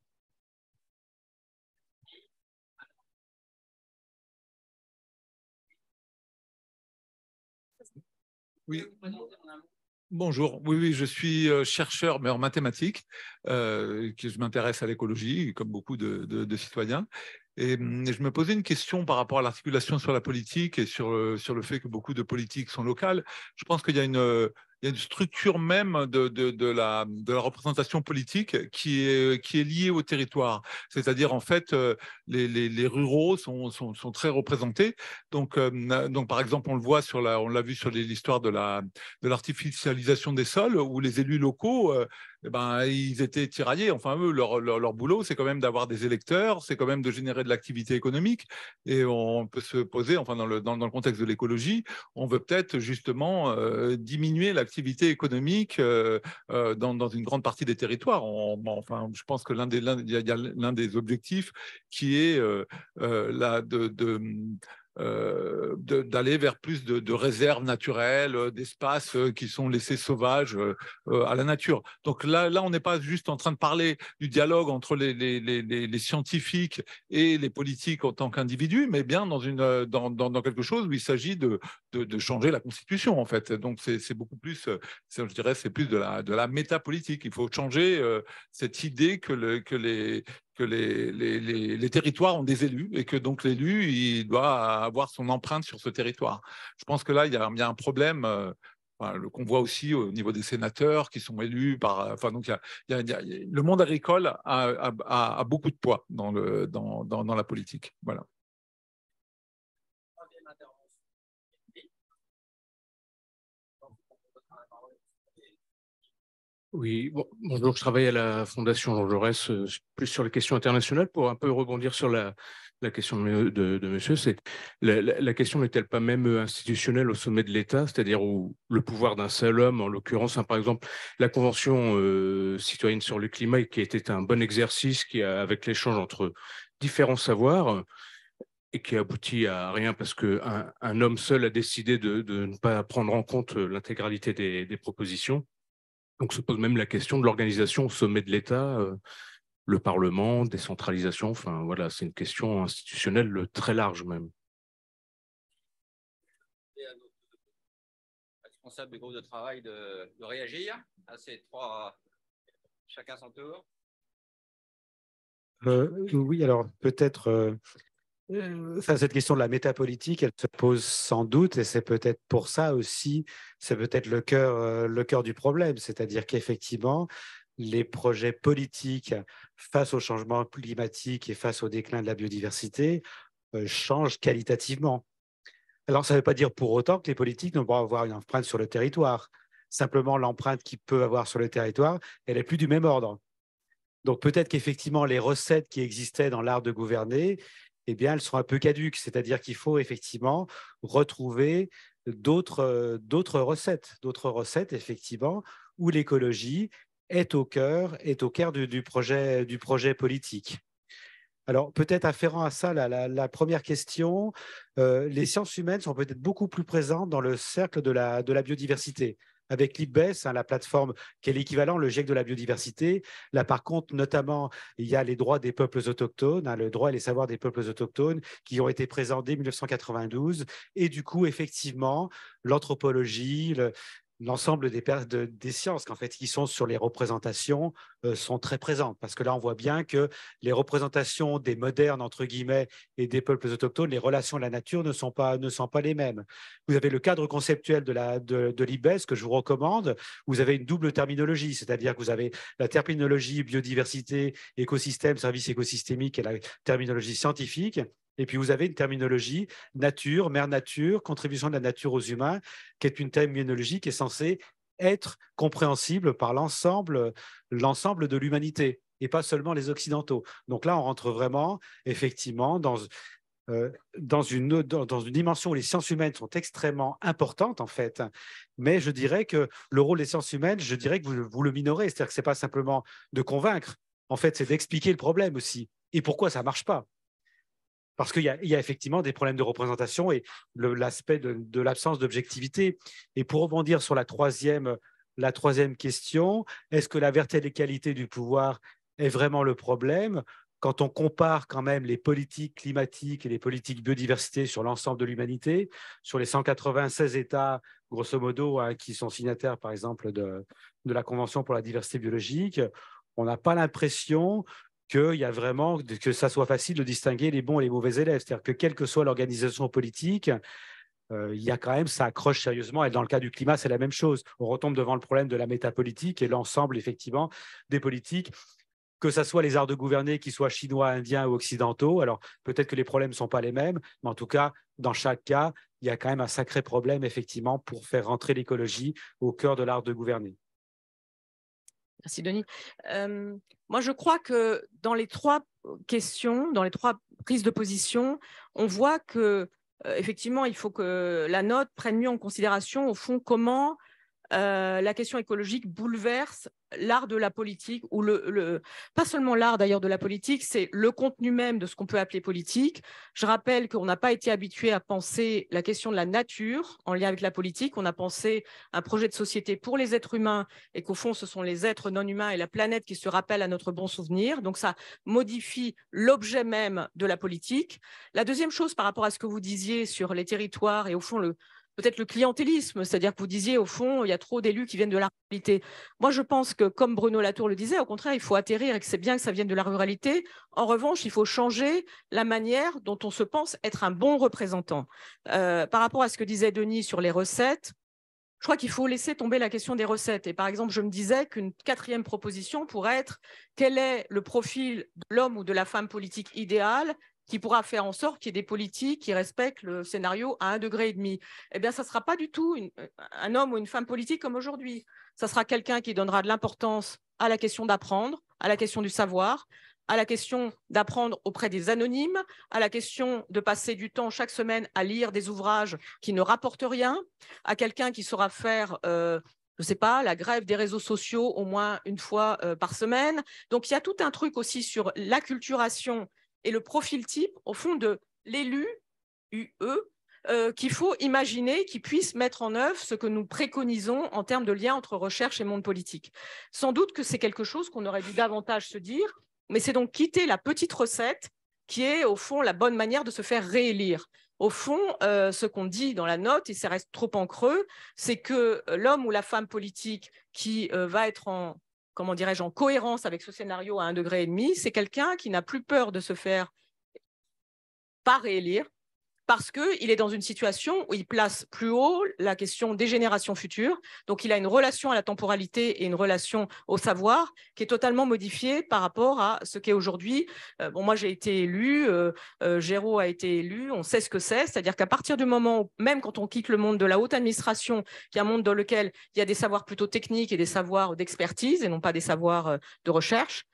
Bonjour, oui, oui, je suis chercheur, mais en mathématiques. je m'intéresse à l'écologie, comme beaucoup de citoyens. Mmh, et, je me posais une question par rapport à l'articulation sur la politique et sur, sur le fait que beaucoup de politiques sont locales. Je pense qu'il y a une il y a une structure même de, la, de la, représentation politique qui est, qui est liée au territoire. C'est-à-dire, en fait, euh, les, ruraux sont, très représentés. Donc, euh, donc, par exemple, on le voit sur la, on l'a vu sur l'histoire de, la, de l'artificialisation des sols, où les élus locaux, euh, eh ben, ils étaient tiraillés. Enfin, eux, leur, boulot, c'est quand même d'avoir des électeurs, c'est quand même de générer de l'activité économique. Et on peut se poser, enfin, dans le, dans, le contexte de l'écologie, on veut peut-être justement diminuer l'activité économique euh, euh, dans, une grande partie des territoires. enfin, je pense que l'un des, des objectifs qui est euh, là de euh, d'aller vers plus de, réserves naturelles, euh, d'espaces euh, qui sont laissés sauvages à la nature. Donc là, là on n'est pas juste en train de parler du dialogue entre les, les, les, les scientifiques et les politiques en tant qu'individus, mais bien dans, une, dans, dans, dans, quelque chose où il s'agit de, de, changer la constitution, en fait. Donc c'est beaucoup plus, je dirais, c'est plus de la, de la métapolitique. Il faut changer cette idée que, le, que les, que les, les, les, territoires ont des élus et que donc l'élu, il doit avoir son empreinte sur ce territoire. Je pense que là, il y a, un problème euh, qu'on voit aussi au niveau des sénateurs qui sont élus par... Euh, enfin, donc, il y a, le monde agricole a, a, beaucoup de poids dans, le, dans, dans, dans la politique. Voilà. Oui, bonjour, je travaille à la Fondation Jean Jaurès, euh, plus sur les questions internationales, pour un peu rebondir sur la, question de, monsieur. C'est la, question n'est-elle pas même euh, institutionnelle au sommet de l'État, c'est-à-dire où le pouvoir d'un seul homme, en l'occurrence, hein, par exemple, la Convention euh, citoyenne sur le climat, qui était un bon exercice, qui avec l'échange entre différents savoirs, et qui aboutit à rien parce qu'un homme seul a décidé de, ne pas prendre en compte l'intégralité des propositions. Donc se pose même la question de l'organisation au sommet de l'État, euh, le Parlement, décentralisation, enfin voilà, c'est une question institutionnelle euh, très large même. Et à euh, notre responsable du groupe de travail de, réagir à ces trois, chacun son tour. oui, alors peut-être euh, cette question de la métapolitique, elle se pose sans doute, et c'est peut-être pour ça aussi, c'est peut-être le cœur, euh, le cœur du problème, c'est-à-dire qu'effectivement, les projets politiques face au changement climatique et face au déclin de la biodiversité euh, changent qualitativement. Alors, ça ne veut pas dire pour autant que les politiques ne vont pas avoir une empreinte sur le territoire. Simplement, l'empreinte qu'ils peuvent avoir sur le territoire, elle n'est plus du même ordre. Donc peut-être qu'effectivement, les recettes qui existaient dans l'art de gouverner, eh bien, elles sont un peu caduques. C'est-à-dire qu'il faut effectivement retrouver euh, d'autres recettes, d'autres recettes, effectivement, où l'écologie est au cœur, est au cœur du, projet, politique. Alors, peut-être afférent à ça, la, première question, euh, les sciences humaines sont peut-être beaucoup plus présentes dans le cercle de la biodiversité avec l'IBES, hein, la plateforme qui est l'équivalent, le GIEC de la biodiversité. Là, par contre, notamment, il y a les droits des peuples autochtones, hein, le droit et les savoirs des peuples autochtones qui ont été présents dès 1992. Et du coup, effectivement, l'anthropologie, l'ensemble des, sciences qu'en fait, qui sont sur les représentations euh, sont très présentes. Parce que là, on voit bien que les représentations des modernes, entre guillemets, et des peuples autochtones, les relations à la nature ne sont pas, les mêmes. Vous avez le cadre conceptuel de, de l'IBES que je vous recommande. Vous avez une double terminologie, c'est-à-dire que vous avez la terminologie biodiversité, écosystème, service écosystémique et la terminologie scientifique. Et puis vous avez une terminologie nature, mère nature, contribution de la nature aux humains, qui est une terminologie qui est censée être compréhensible par l'ensemble, l'ensemble de l'humanité et pas seulement les occidentaux. Donc là, on rentre vraiment, effectivement, dans, euh, dans, une, dans, une dimension où les sciences humaines sont extrêmement importantes, en fait. Mais je dirais que le rôle des sciences humaines, je dirais que vous, vous le minorez. C'est-à-dire que ce n'est pas simplement de convaincre, en fait, c'est d'expliquer le problème aussi et pourquoi ça ne marche pas parce qu'il y, a effectivement des problèmes de représentation et l'aspect de, l'absence d'objectivité. Et pour rebondir sur la troisième, la troisième question, est-ce que la qualités du pouvoir est vraiment le problème quand on compare quand même les politiques climatiques et les politiques biodiversité sur l'ensemble de l'humanité, sur les 196 États, grosso modo, hein, qui sont signataires, par exemple, de, de la Convention pour la diversité biologique, on n'a pas l'impression il y a vraiment, que ça soit facile de distinguer les bons et les mauvais élèves. C'est-à-dire que quelle que soit l'organisation politique, euh, il y a quand même, ça accroche sérieusement. Et dans le cas du climat, c'est la même chose. On retombe devant le problème de la métapolitique et l'ensemble, effectivement, des politiques que ce soit les arts de gouverner, qu'ils soient chinois, indiens ou occidentaux. Alors, peut-être que les problèmes ne sont pas les mêmes, mais en tout cas, dans chaque cas, il y a quand même un sacré problème, effectivement, pour faire rentrer l'écologie au cœur de l'art de gouverner. Merci Denis. Euh, moi, je crois que dans les trois questions, dans les trois prises de position, on voit que euh, effectivement, il faut que la note prenne mieux en considération, au fond, comment euh, la question écologique bouleverse l'art de la politique, ou pas seulement l'art d'ailleurs de la politique, c'est le contenu même de ce qu'on peut appeler politique. Je rappelle qu'on n'a pas été habitué à penser la question de la nature en lien avec la politique. On a pensé un projet de société pour les êtres humains et qu'au fond, ce sont les êtres non humains et la planète qui se rappellent à notre bon souvenir. Donc ça modifie l'objet même de la politique. La deuxième chose par rapport à ce que vous disiez sur les territoires et au fond le, peut-être le clientélisme, c'est-à-dire que vous disiez au fond, il y a trop d'élus qui viennent de la ruralité. Moi, je pense que, comme Bruno Latour le disait, au contraire, il faut atterrir et que c'est bien que ça vienne de la ruralité. En revanche, il faut changer la manière dont on se pense être un bon représentant. Euh, par rapport à ce que disait Denis sur les recettes, je crois qu'il faut laisser tomber la question des recettes. Et par exemple, je me disais qu'une quatrième proposition pourrait être quel est le profil de l'homme ou de la femme politique idéal qui pourra faire en sorte qu'il y ait des politiques qui respectent le scénario à un degré et demi, eh bien, ça ne sera pas du tout euh, un homme ou une femme politique comme aujourd'hui. Ça sera quelqu'un qui donnera de l'importance à la question d'apprendre, à la question du savoir, à la question d'apprendre auprès des anonymes, à la question de passer du temps chaque semaine à lire des ouvrages qui ne rapportent rien, à quelqu'un qui saura faire, euh, je ne sais pas, la grève des réseaux sociaux au moins une fois euh, par semaine. Donc il y a tout un truc aussi sur l'acculturation et le profil type, au fond, de l'élu, UE, euh, qu'il faut imaginer qui puisse mettre en œuvre ce que nous préconisons en termes de lien entre recherche et monde politique. Sans doute que c'est quelque chose qu'on aurait dû davantage se dire, mais c'est donc quitter la petite recette qui est au fond la bonne manière de se faire réélire. Au fond, euh, ce qu'on dit dans la note, et ça reste trop en creux, c'est que l'homme ou la femme politique qui euh, va être en comment dirais-je, en cohérence avec ce scénario à un degré et demi, c'est quelqu'un qui n'a plus peur de se faire pas réélire parce qu'il est dans une situation où il place plus haut la question des générations futures. Donc, il a une relation à la temporalité et une relation au savoir qui est totalement modifiée par rapport à ce qu'est aujourd'hui. Euh, bon, moi, j'ai été élu, euh, euh, Géraud a été élu, on sait ce que c'est. C'est-à-dire qu'à partir du moment où, même quand on quitte le monde de la haute administration, qui est un monde dans lequel il y a des savoirs plutôt techniques et des savoirs d'expertise et non pas des savoirs de recherche,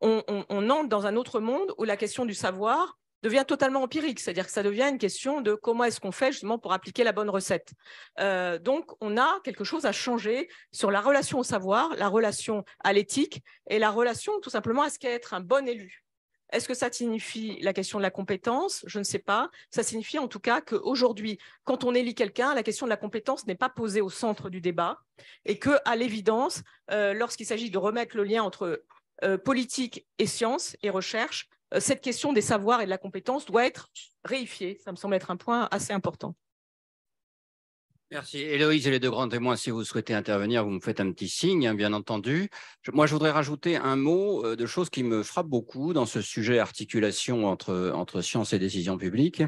on entre dans un autre monde où la question du savoir devient totalement empirique, c'est-à-dire que ça devient une question de comment est-ce qu'on fait justement pour appliquer la bonne recette. Euh, donc, on a quelque chose à changer sur la relation au savoir, la relation à l'éthique et la relation tout simplement à ce qu'est être un bon élu. Est-ce que ça signifie la question de la compétence Je ne sais pas. Ça signifie en tout cas qu'aujourd'hui, quand on élit quelqu'un, la question de la compétence n'est pas posée au centre du débat et que, à l'évidence, euh, lorsqu'il s'agit de remettre le lien entre euh, politique et science et recherche, euh, cette question des savoirs et de la compétence doit être réifiée. Ça me semble être un point assez important. Merci. Héloïse et les deux grands témoins, si vous souhaitez intervenir, vous me faites un petit signe, hein, bien entendu. moi, je voudrais rajouter un mot euh, de choses qui me frappe beaucoup dans ce sujet articulation entre, entre science et décisions publiques,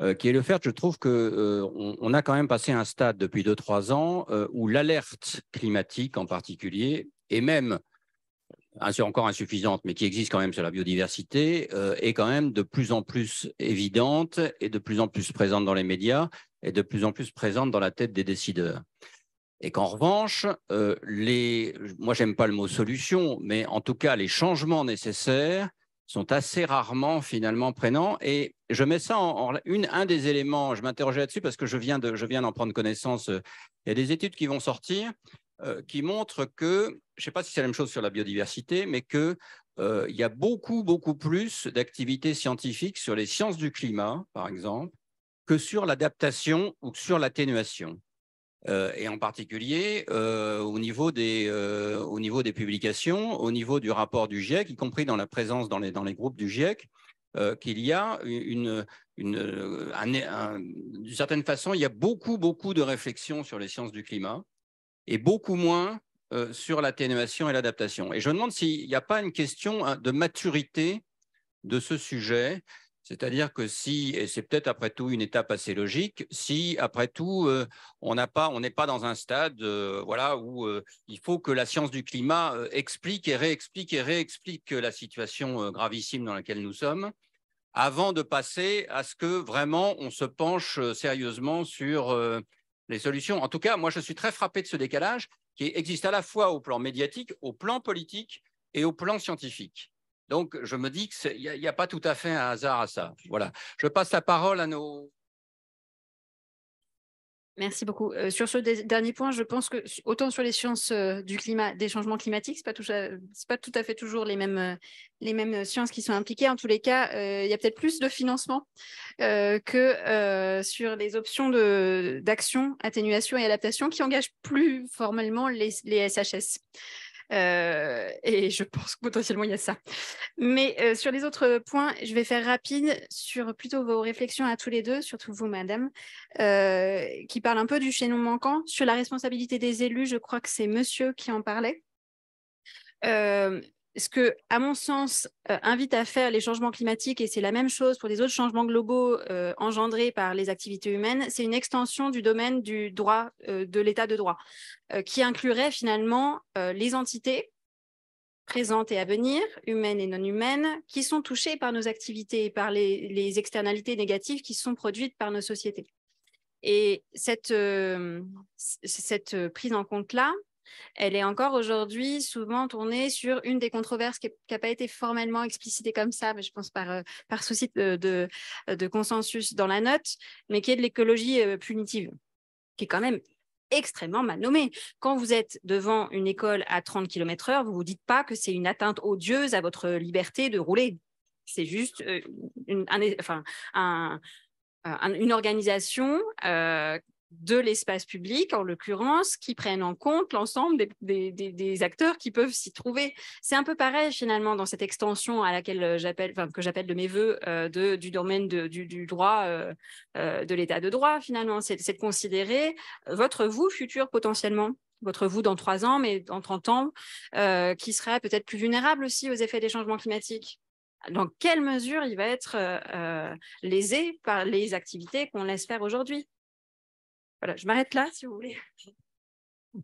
euh, qui est le fait, je trouve qu'on on a quand même passé un stade depuis 2-3 ans où l'alerte climatique en particulier, et même encore insuffisante, mais qui existe quand même sur la biodiversité, euh, est quand même de plus en plus évidente et de plus en plus présente dans les médias et de plus en plus présente dans la tête des décideurs. Et qu'en revanche, euh, les, moi j'aime pas le mot solution, mais en tout cas les changements nécessaires sont assez rarement finalement prenants. Et je mets ça en, une, un des éléments, je m'interrogeais là-dessus parce que je viens d'en prendre connaissance. Euh, il y a des études qui vont sortir euh, qui montre que, je ne sais pas si c'est la même chose sur la biodiversité, mais qu'il euh, y a beaucoup, beaucoup plus d'activités scientifiques sur les sciences du climat, par exemple, que sur l'adaptation ou sur l'atténuation. Euh, et en particulier au, niveau des, au niveau des publications, au niveau du rapport du GIEC, y compris dans la présence dans les, groupes du GIEC, qu'il y a une, d'une certaine façon, il y a beaucoup, beaucoup de réflexions sur les sciences du climat et beaucoup moins euh, sur l'atténuation et l'adaptation. Et je me demande s'il n'y a pas une question hein, de maturité de ce sujet, c'est-à-dire que si, et c'est peut-être après tout une étape assez logique, si après tout euh, on pas, n'est pas dans un stade, euh, voilà, où il faut que la science du climat explique et réexplique et réexplique la situation gravissime dans laquelle nous sommes, avant de passer à ce que vraiment on se penche sérieusement sur les solutions. En tout cas, moi, je suis très frappé de ce décalage qui existe à la fois au plan médiatique, au plan politique et au plan scientifique. Donc, je me dis qu'il n'y a, a, pas tout à fait un hasard à ça. Voilà. Je passe la parole à nos Merci beaucoup. Euh, sur ce dernier point, je pense que autant sur les sciences euh, du climat, des changements climatiques, ce n'est pas, pas, tout à fait toujours les mêmes, euh, les mêmes sciences qui sont impliquées. En tous les cas, il y a peut-être plus de financement que sur les options d'action, atténuation et adaptation qui engagent plus formellement les SHS. Euh, et je pense que potentiellement, il y a ça. Mais euh, sur les autres points, je vais faire rapide sur plutôt vos réflexions à tous les deux, surtout vous, madame, euh, qui parle un peu du chaînon manquant. Sur la responsabilité des élus, je crois que c'est monsieur qui en parlait. Euh, ce que, à mon sens, euh, invite à faire les changements climatiques, et c'est la même chose pour les autres changements globaux euh, engendrés par les activités humaines, c'est une extension du domaine du droit, euh, de l'état de droit, qui inclurait finalement les entités présentes et à venir, humaines et non humaines, qui sont touchées par nos activités et par les, externalités négatives qui sont produites par nos sociétés. Et cette prise en compte-là, elle est encore aujourd'hui souvent tournée sur une des controverses qui n'a pas été formellement explicitée comme ça, mais je pense par, euh, par souci de, consensus dans la note, mais qui est de l'écologie euh, punitive, qui est quand même extrêmement mal nommée. Quand vous êtes devant une école à 30 km/h, vous ne vous dites pas que c'est une atteinte odieuse à votre liberté de rouler. C'est juste euh, une, organisation de l'espace public, en l'occurrence, qui prennent en compte l'ensemble des, acteurs qui peuvent s'y trouver. C'est un peu pareil finalement dans cette extension à laquelle euh, j'appelle, que j'appelle de mes voeux euh, du domaine du, droit, euh, de l'état de droit finalement. C'est de considérer votre vous futur potentiellement votre vous dans trois ans, mais dans 30 ans, qui sera peut-être plus vulnérable aussi aux effets des changements climatiques dans quelle mesure il va être lésé par les activités qu'on laisse faire aujourd'hui. Voilà, je m'arrête là si vous voulez.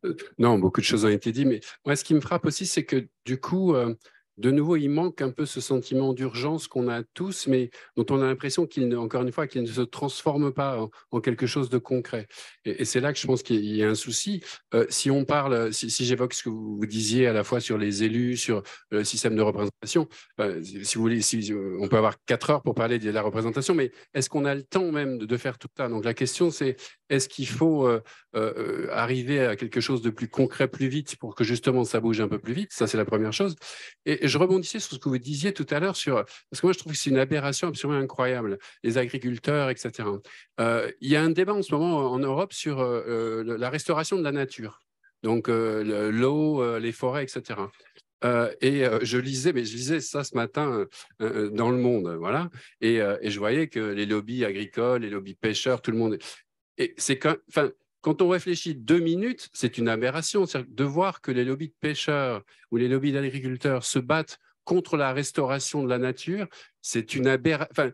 Euh, non, beaucoup de choses ont été dites, mais moi, ce qui me frappe aussi, c'est que du coup, euh, de nouveau, il manque un peu ce sentiment d'urgence qu'on a tous, mais dont on a l'impression qu'il ne, encore une fois, qu'il ne se transforme pas en, quelque chose de concret. Et, c'est là que je pense qu'il y a un souci. Euh, si on parle, si, j'évoque ce que vous, disiez à la fois sur les élus, sur euh, le système de représentation, euh, si vous voulez, on peut avoir quatre heures pour parler de la représentation, mais est-ce qu'on a le temps même de, faire tout ça Donc la question, c'est est-ce qu'il faut arriver à quelque chose de plus concret plus vite pour que justement ça bouge un peu plus vite Ça, c'est la première chose. Et et je rebondissais sur ce que vous disiez tout à l'heure, sur parce que moi, je trouve que c'est une aberration absolument incroyable, les agriculteurs, etc. Euh, il y a un débat en ce moment en Europe sur euh, euh, la restauration de la nature, donc l'eau, les forêts, etc. et je lisais, mais je lisais ça ce matin dans Le Monde, voilà. Et, je voyais que les lobbies agricoles, les lobbies pêcheurs, tout le monde. Et c'est quand enfin, quand on réfléchit deux minutes, c'est une aberration. De voir que les lobbies de pêcheurs ou les lobbies d'agriculteurs se battent contre la restauration de la nature, c'est une aberration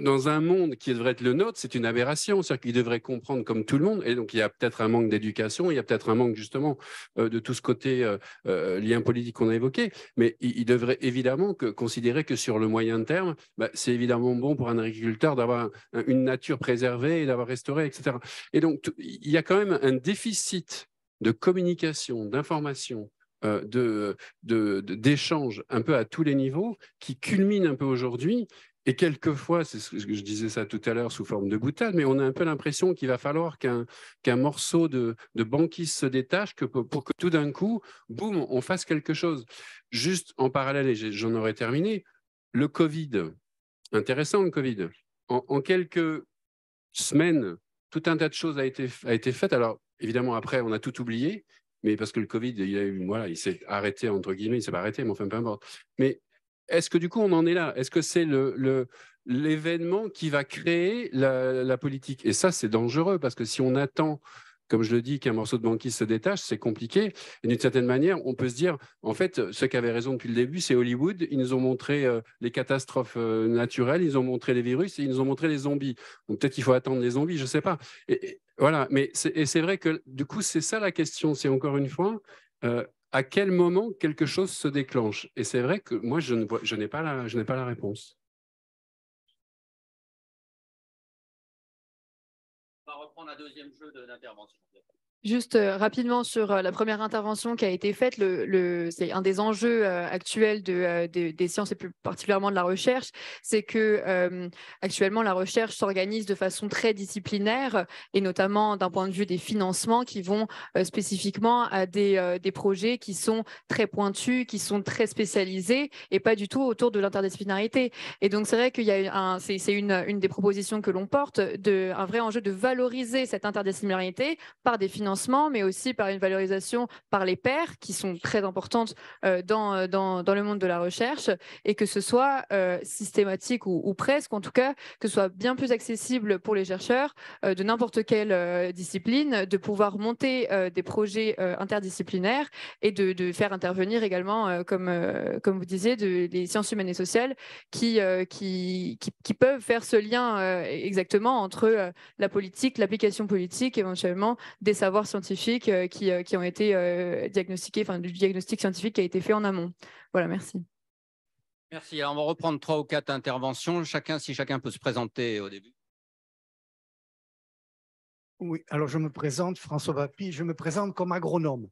dans un monde qui devrait être le nôtre, c'est une aberration. C'est-à-dire qu'il devrait comprendre comme tout le monde. Et donc, il y a peut-être un manque d'éducation, il y a peut-être un manque justement euh, de tout ce côté euh, euh, lien politique qu'on a évoqué. Mais il, devrait évidemment considérer que sur le moyen terme, bah, c'est évidemment bon pour un agriculteur d'avoir une nature préservée et d'avoir restauré, etc. Et donc, il y a quand même un déficit de communication, d'information, de, d'échanges un peu à tous les niveaux qui culmine un peu aujourd'hui et quelquefois, c'est ce que je disais ça tout à l'heure sous forme de boutade, mais on a un peu l'impression qu'il va falloir qu'un morceau de, banquise se détache que pour, que tout d'un coup, boum, on fasse quelque chose. Juste en parallèle, et j'en aurais terminé, le Covid, intéressant le Covid, en, quelques semaines, tout un tas de choses a été, a été faites. Alors, évidemment, après, on a tout oublié, mais parce que le Covid, il, a eu, voilà, il s'est arrêté, entre guillemets, il s'est pas arrêté, mais enfin, peu importe. Mais est-ce que du coup on en est là Est-ce que c'est l'événement qui va créer la, politique Et ça, c'est dangereux parce que si on attend comme je le dis, qu'un morceau de banquise se détache, c'est compliqué. Et d'une certaine manière, on peut se dire, en fait, ceux qui avaient raison depuis le début, c'est Hollywood. Ils nous ont montré euh, les catastrophes euh, naturelles, ils ont montré les virus et ils nous ont montré les zombies. Donc peut-être qu'il faut attendre les zombies, je ne sais pas. Et, voilà, mais c'est, vrai que du coup, c'est ça la question. C'est encore une fois, euh, à quel moment quelque chose se déclenche. Et c'est vrai que moi, je, n'ai pas la, je n'ai pas la réponse. On va reprendre un deuxième jeu de l'intervention. Juste rapidement sur la première intervention qui a été faite, c'est un des enjeux actuels des sciences et plus particulièrement de la recherche, c'est que actuellement la recherche s'organise de façon très disciplinaire et notamment d'un point de vue des financements qui vont spécifiquement à des, projets qui sont très pointus, qui sont très spécialisés et pas du tout autour de l'interdisciplinarité. Et donc c'est vrai qu'il y a c'est, une, des propositions que l'on porte, un vrai enjeu de valoriser cette interdisciplinarité par des financements mais aussi par une valorisation par les pairs, qui sont très importantes euh, euh, dans, dans, le monde de la recherche, et que ce soit euh, systématique ou, presque, en tout cas, que ce soit bien plus accessible pour les chercheurs de n'importe quelle discipline, de pouvoir monter des projets interdisciplinaires et de, faire intervenir également, comme, comme vous disiez, de, les sciences humaines et sociales qui, qui, qui, qui peuvent faire ce lien exactement entre la politique, l'application politique éventuellement des savoirs scientifiques euh, qui, euh, qui, ont été euh, diagnostiqués, enfin du diagnostic scientifique qui a été fait en amont. Voilà, merci. Merci. on va reprendre trois ou quatre interventions. Chacun, si chacun peut se présenter au début. Oui, alors je me présente, François Vapi, je me présente comme agronome.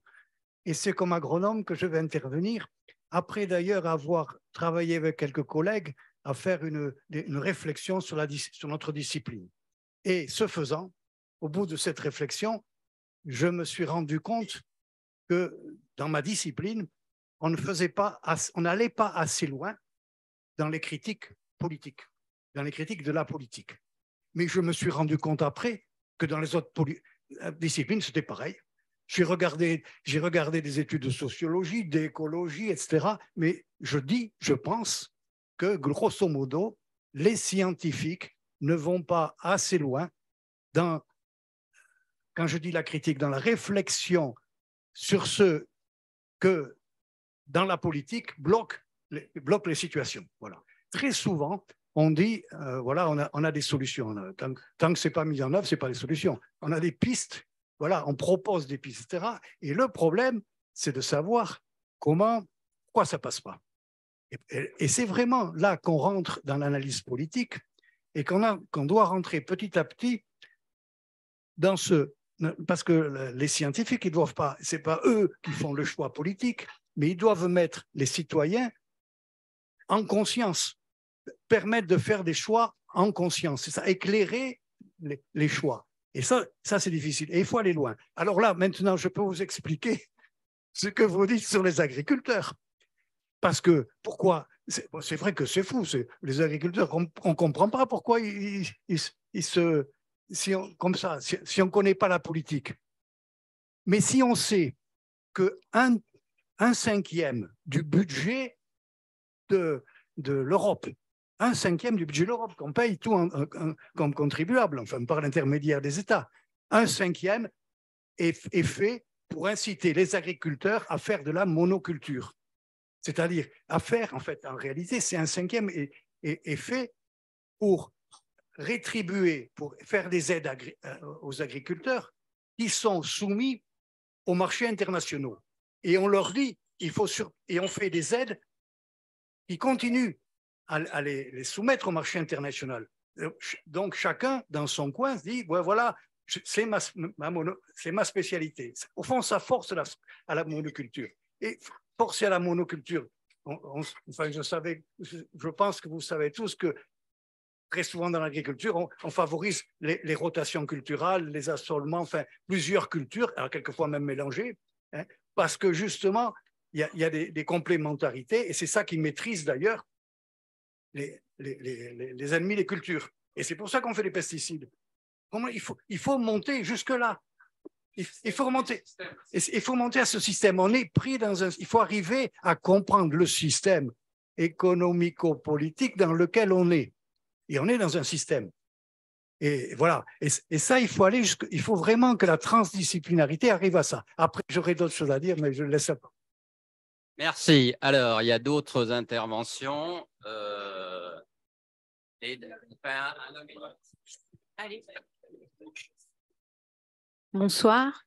Et c'est comme agronome que je vais intervenir, après d'ailleurs avoir travaillé avec quelques collègues à faire une, une réflexion sur, la, sur notre discipline. Et ce faisant, au bout de cette réflexion, je me suis rendu compte que dans ma discipline, on ne faisait pas, on n'allait pas assez loin dans les critiques politiques, dans les critiques de la politique. Mais je me suis rendu compte après que dans les autres disciplines, c'était pareil. J'ai regardé, j'ai regardé des études de sociologie, d'écologie, etc. Mais je dis, je pense que grosso modo, les scientifiques ne vont pas assez loin dans quand je dis la critique, dans la réflexion sur ce que, dans la politique, bloque les, bloque les situations. Voilà. Très souvent, on dit, euh, voilà, on a, on a, des solutions. Euh, tant, que ce n'est pas mis en œuvre, ce n'est pas des solutions. On a des pistes, voilà, on propose des pistes, etc. Et le problème, c'est de savoir comment, pourquoi ça ne passe pas. Et, c'est vraiment là qu'on rentre dans l'analyse politique et qu'on qu'on doit rentrer petit à petit dans ce parce que les scientifiques, ils doivent pas, ce n'est pas eux qui font le choix politique, mais ils doivent mettre les citoyens en conscience, permettre de faire des choix en conscience, ça, éclairer les, choix. Et ça, ça c'est difficile, et il faut aller loin. Alors là, maintenant, je peux vous expliquer ce que vous dites sur les agriculteurs. Parce que, pourquoi C'est vrai que c'est fou, les agriculteurs, on ne comprend pas pourquoi ils se si on, comme ça, si, on ne connaît pas la politique. Mais si on sait que un, cinquième du budget de, l'Europe, un cinquième du budget de l'Europe qu'on paye tout comme contribuable, enfin par l'intermédiaire des États, un cinquième est, fait pour inciter les agriculteurs à faire de la monoculture. C'est-à-dire à faire, en fait, en réalité, c'est un cinquième est, fait pour rétribuer pour faire des aides euh, aux agriculteurs qui sont soumis aux marchés internationaux. Et on leur dit, il faut sur... et on fait des aides qui continuent à, les, soumettre au marché international. Euh, donc chacun dans son coin se dit, ouais, voilà, c'est ma, c'est ma, spécialité. Au fond, ça force la, à la monoculture. Et force à la monoculture, enfin, je, savais, je pense que vous savez tous que souvent dans l'agriculture, on, favorise les, rotations culturales, les assolements, enfin plusieurs cultures, alors quelquefois même mélangées, hein, parce que justement, il y a, des, complémentarités, et c'est ça qui maîtrise d'ailleurs les, les, les, ennemis des cultures. Et c'est pour ça qu'on fait les pesticides. Il faut, il faut monter jusque-là. Il faut Il faut monter à ce système. On est pris dans un. Il faut arriver à comprendre le système économico-politique dans lequel on est. Et on est dans un système. Et voilà. Et, ça, il faut aller jusqu Il faut vraiment que la transdisciplinarité arrive à ça. Après, j'aurai d'autres choses à dire, mais je le laisse pas. Merci. Alors, il y a d'autres interventions. Euh, Bonsoir.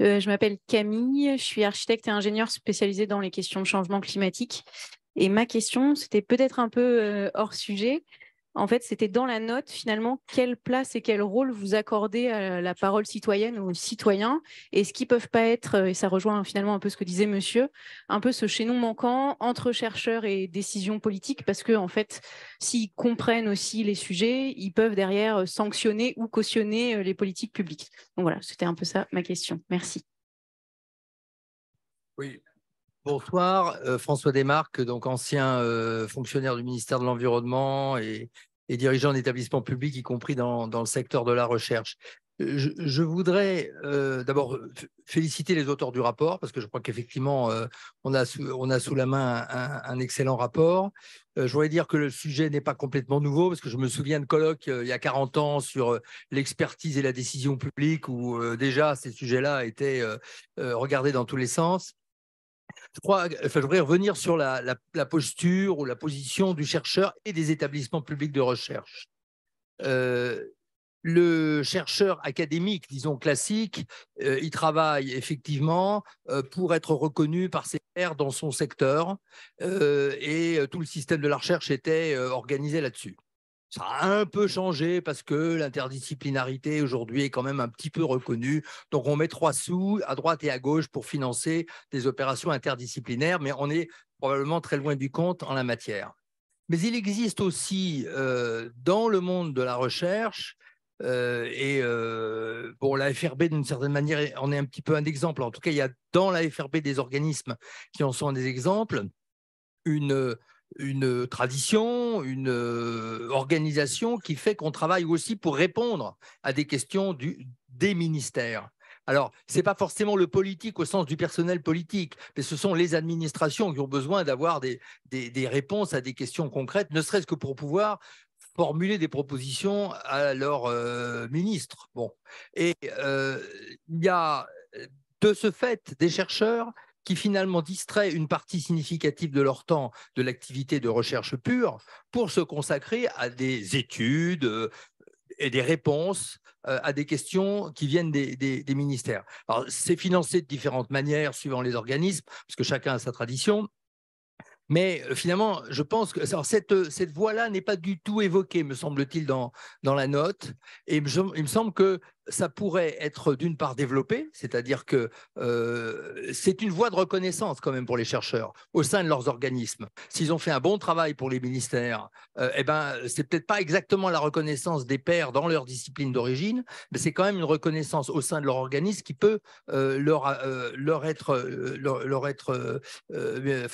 Euh, je m'appelle Camille, je suis architecte et ingénieur spécialisée dans les questions de changement climatique. Et ma question, c'était peut-être un peu euh, hors sujet, en fait, c'était dans la note, finalement, quelle place et quel rôle vous accordez à la parole citoyenne ou citoyen et ce qui peuvent pas être, euh, et ça rejoint finalement un peu ce que disait monsieur, un peu ce chaînon manquant entre chercheurs et décisions politiques, parce que, en fait, s'ils comprennent aussi les sujets, ils peuvent derrière euh, sanctionner ou cautionner euh, les politiques publiques. Donc voilà, c'était un peu ça ma question. Merci. Oui, Bonsoir, euh, François Desmarques, donc ancien euh, fonctionnaire du ministère de l'Environnement et, dirigeant d'établissements publics, y compris dans, le secteur de la recherche. Euh, je, voudrais d'abord féliciter les auteurs du rapport, parce que je crois qu'effectivement, on, a sous, la main un, un excellent rapport. je voudrais dire que le sujet n'est pas complètement nouveau, parce que je me souviens de colloques il y a 40 ans sur l'expertise et la décision publique, où déjà ces sujets-là étaient regardés dans tous les sens. Je crois, je voudrais revenir sur la, posture ou la position du chercheur et des établissements publics de recherche. Euh, le chercheur académique, disons classique, euh, il travaille effectivement euh, pour être reconnu par ses pairs dans son secteur, et tout le système de la recherche était organisé là-dessus. Ça a un peu changé parce que l'interdisciplinarité aujourd'hui est quand même un petit peu reconnue. Donc on met trois sous à droite et à gauche pour financer des opérations interdisciplinaires, mais on est probablement très loin du compte en la matière. Mais il existe aussi euh, dans le monde de la recherche euh, et euh, la FRB, d'une certaine manière, on est un petit peu un exemple. En tout cas, il y a dans la FRB des organismes qui en sont des exemples. Une, une euh, tradition, une euh, organisation qui fait qu'on travaille aussi pour répondre à des questions des ministères. Alors, ce n'est pas forcément le politique au sens du personnel politique, mais ce sont les administrations qui ont besoin d'avoir des, réponses à des questions concrètes, ne serait-ce que pour pouvoir formuler des propositions à leurs euh, ministres. Et il y a de ce fait des chercheurs qui finalement distraient une partie significative de leur temps de l'activité de recherche pure pour se consacrer à des études euh, et des réponses euh, à des questions qui viennent des, ministères. Alors, c'est financé de différentes manières suivant les organismes, parce que chacun a sa tradition. Mais euh, finalement, je pense que alors cette, cette voie-là n'est pas du tout évoquée, me semble-t-il, dans, dans la note. Et il me semble que ça pourrait être d'une part développé, c'est-à-dire que euh, c'est une voie de reconnaissance quand même pour les chercheurs au sein de leurs organismes. S'ils ont fait un bon travail pour les ministères, euh, eh ben, c'est peut-être pas exactement la reconnaissance des pairs dans leur discipline d'origine, mais c'est quand même une reconnaissance au sein de leur organisme qui peut euh, leur, leur être, leur, être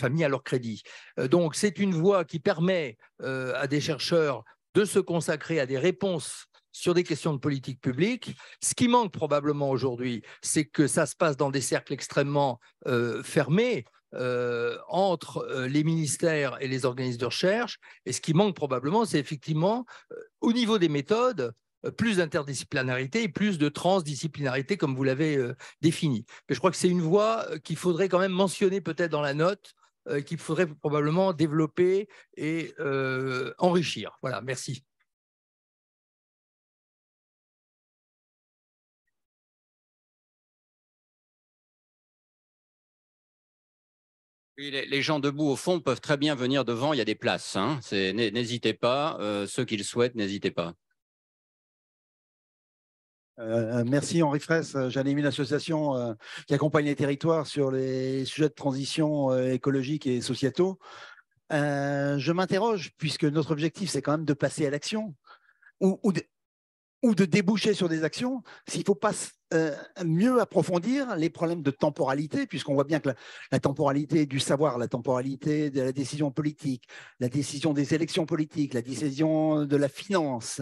mis à leur crédit. donc c'est une voie qui permet à des chercheurs de se consacrer à des réponses sur des questions de politique publique. Ce qui manque probablement aujourd'hui, c'est que ça se passe dans des cercles extrêmement euh, fermés. Euh, entre euh, les ministères et les organismes de recherche. Et ce qui manque probablement, c'est effectivement, au niveau des méthodes, plus d'interdisciplinarité et plus de transdisciplinarité, comme vous l'avez défini. Mais je crois que c'est une voie qu'il faudrait quand même mentionner peut-être dans la note, qu'il faudrait probablement développer et enrichir. Voilà, merci. les, gens debout au fond peuvent très bien venir devant, il y a des places. Hein. N'hésitez pas, euh, ceux qui le souhaitent, n'hésitez pas. Euh, euh, merci Henri Fraisse. J'anime une association qui accompagne les territoires sur les sujets de transition écologique et sociétaux. je m'interroge, puisque notre objectif, c'est quand même de passer à l'action, ou de déboucher sur des actions, s'il ne faut pas euh, mieux approfondir les problèmes de temporalité, puisqu'on voit bien que la, temporalité du savoir, la temporalité de la décision politique, la décision des élections politiques, la décision de la finance,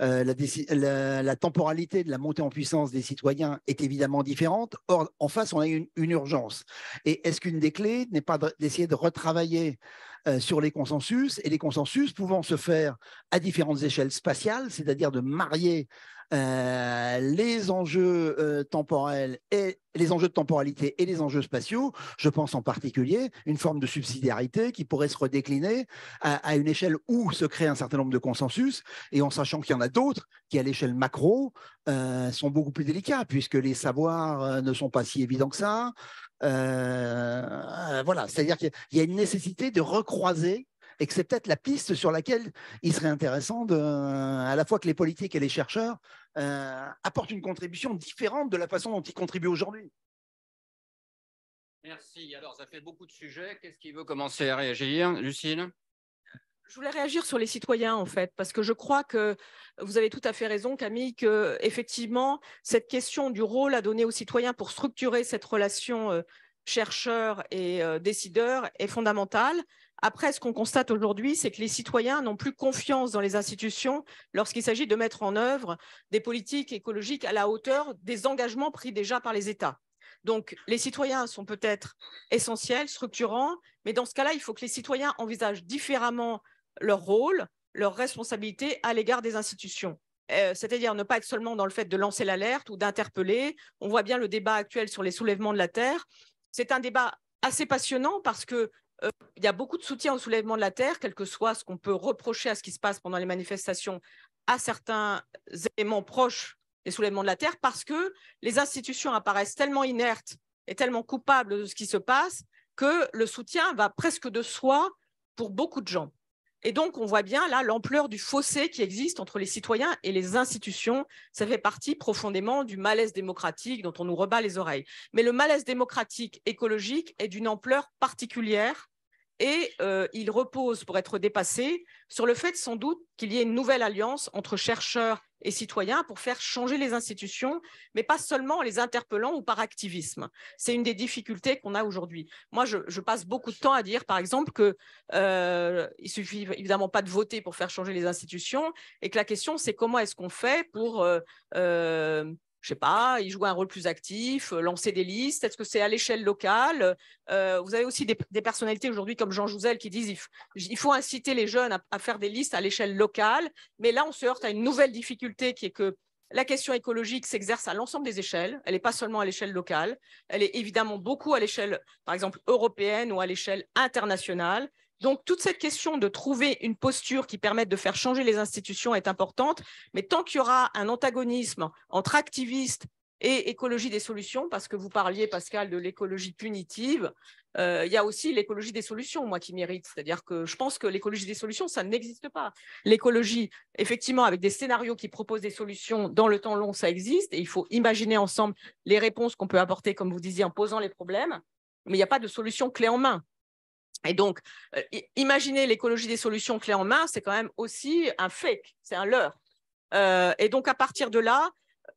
euh, la, temporalité de la montée en puissance des citoyens est évidemment différente. Or, en face, on a une urgence. Et est-ce qu'une des clés n'est pas d'essayer de retravailler euh, sur les consensus, et les consensus pouvant se faire à différentes échelles spatiales, c'est-à-dire de marier euh, les enjeux euh, temporels et les enjeux de temporalité et les enjeux spatiaux. Je pense en particulier une forme de subsidiarité qui pourrait se redécliner à, une échelle où se crée un certain nombre de consensus et en sachant qu'il y en a d'autres qui, à l'échelle macro, euh, sont beaucoup plus délicats puisque les savoirs ne sont pas si évidents que ça. voilà, c'est-à-dire qu'il y a une nécessité de recroiser et que c'est peut-être la piste sur laquelle il serait intéressant, euh, à la fois que les politiques et les chercheurs euh, apportent une contribution différente de la façon dont ils contribuent aujourd'hui. Merci. Alors, ça fait beaucoup de sujets. Qu'est-ce qui veut commencer à réagir, Lucine je voulais réagir sur les citoyens, en fait, parce que je crois que vous avez tout à fait raison, Camille, que effectivement, cette question du rôle à donner aux citoyens pour structurer cette relation euh, chercheur et décideur est fondamentale. Après, ce qu'on constate aujourd'hui, c'est que les citoyens n'ont plus confiance dans les institutions lorsqu'il s'agit de mettre en œuvre des politiques écologiques à la hauteur des engagements pris déjà par les États. Donc, les citoyens sont peut-être essentiels, structurants, mais dans ce cas-là, il faut que les citoyens envisagent différemment leur rôle, leur responsabilité à l'égard des institutions. Euh, c'est-à-dire ne pas être seulement dans le fait de lancer l'alerte ou d'interpeller. On voit bien le débat actuel sur les soulèvements de la Terre. C'est un débat assez passionnant parce que il y a beaucoup de soutien au soulèvement de la Terre, quel que soit ce qu'on peut reprocher à ce qui se passe pendant les manifestations, à certains éléments proches des soulèvements de la Terre, parce que les institutions apparaissent tellement inertes et tellement coupables de ce qui se passe que le soutien va presque de soi pour beaucoup de gens. Et donc, on voit bien là l'ampleur du fossé qui existe entre les citoyens et les institutions. Ça fait partie profondément du malaise démocratique dont on nous rebat les oreilles. Mais le malaise démocratique écologique est d'une ampleur particulière et euh, il repose, pour être dépassé, sur le fait sans doute qu'il y ait une nouvelle alliance entre chercheurs et citoyens pour faire changer les institutions, mais pas seulement en les interpellant ou par activisme. C'est une des difficultés qu'on a aujourd'hui. Moi, je, passe beaucoup de temps à dire, par exemple, qu'il euh, suffit évidemment pas de voter pour faire changer les institutions, et que la question, c'est comment est-ce qu'on fait pour euh, euh, je sais pas, y jouer un rôle plus actif, euh, lancer des listes Est-ce que c'est à l'échelle locale euh, Vous avez aussi des, personnalités aujourd'hui comme Jean Jouzel qui disent qu'il faut inciter les jeunes à, à faire des listes à l'échelle locale. Mais là, on se heurte à une nouvelle difficulté qui est que la question écologique s'exerce à l'ensemble des échelles. Elle n'est pas seulement à l'échelle locale. Elle est évidemment beaucoup à l'échelle, par exemple, européenne ou à l'échelle internationale. Donc, toute cette question de trouver une posture qui permette de faire changer les institutions est importante, mais tant qu'il y aura un antagonisme entre activistes et écologie des solutions, parce que vous parliez, Pascal, de l'écologie punitive, euh, il y a aussi l'écologie des solutions, moi, qui mérite. C'est-à-dire que je pense que l'écologie des solutions, ça n'existe pas. L'écologie, effectivement, avec des scénarios qui proposent des solutions dans le temps long, ça existe, et il faut imaginer ensemble les réponses qu'on peut apporter, comme vous disiez, en posant les problèmes, mais il n'y a pas de solution clé en main. Et donc, euh, imaginer l'écologie des solutions clés en main, c'est quand même aussi un fake, c'est un leurre. Euh, et donc, à partir de là,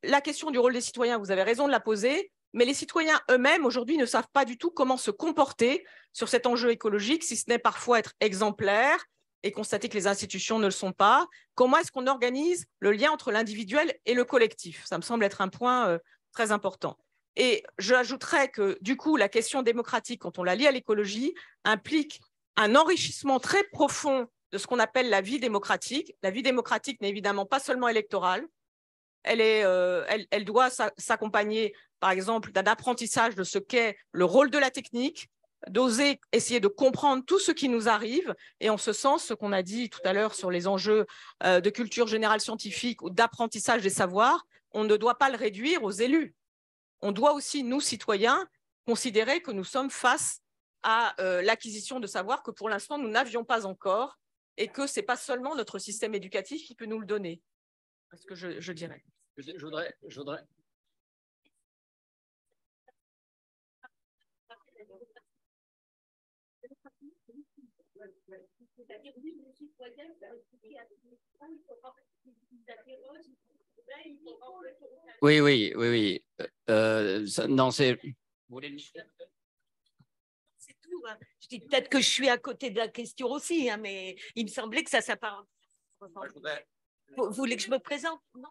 la question du rôle des citoyens, vous avez raison de la poser, mais les citoyens eux-mêmes, aujourd'hui, ne savent pas du tout comment se comporter sur cet enjeu écologique, si ce n'est parfois être exemplaire et constater que les institutions ne le sont pas. Comment est-ce qu'on organise le lien entre l'individuel et le collectif Ça me semble être un point euh, très important. Et j'ajouterais que, du coup, la question démocratique, quand on la lie à l'écologie, implique un enrichissement très profond de ce qu'on appelle la vie démocratique. La vie démocratique n'est évidemment pas seulement électorale. Elle, euh, elle doit s'accompagner, par exemple, d'un apprentissage de ce qu'est le rôle de la technique, d'oser essayer de comprendre tout ce qui nous arrive. Et en ce sens, ce qu'on a dit tout à l'heure sur les enjeux euh, de culture générale scientifique ou d'apprentissage des savoirs, on ne doit pas le réduire aux élus on doit aussi, nous, citoyens, considérer que nous sommes face à euh, l'acquisition de savoir que pour l'instant, nous n'avions pas encore et que ce n'est pas seulement notre système éducatif qui peut nous le donner. Parce que je, dirais. Je, voudrais, je voudrais... Oui, oui, oui, oui. Euh, euh, non, c'est. C'est tout. Hein. Je dis peut-être que je suis à côté de la question aussi, hein, mais il me semblait que ça s'apparente. Vous voulez que je me présente Non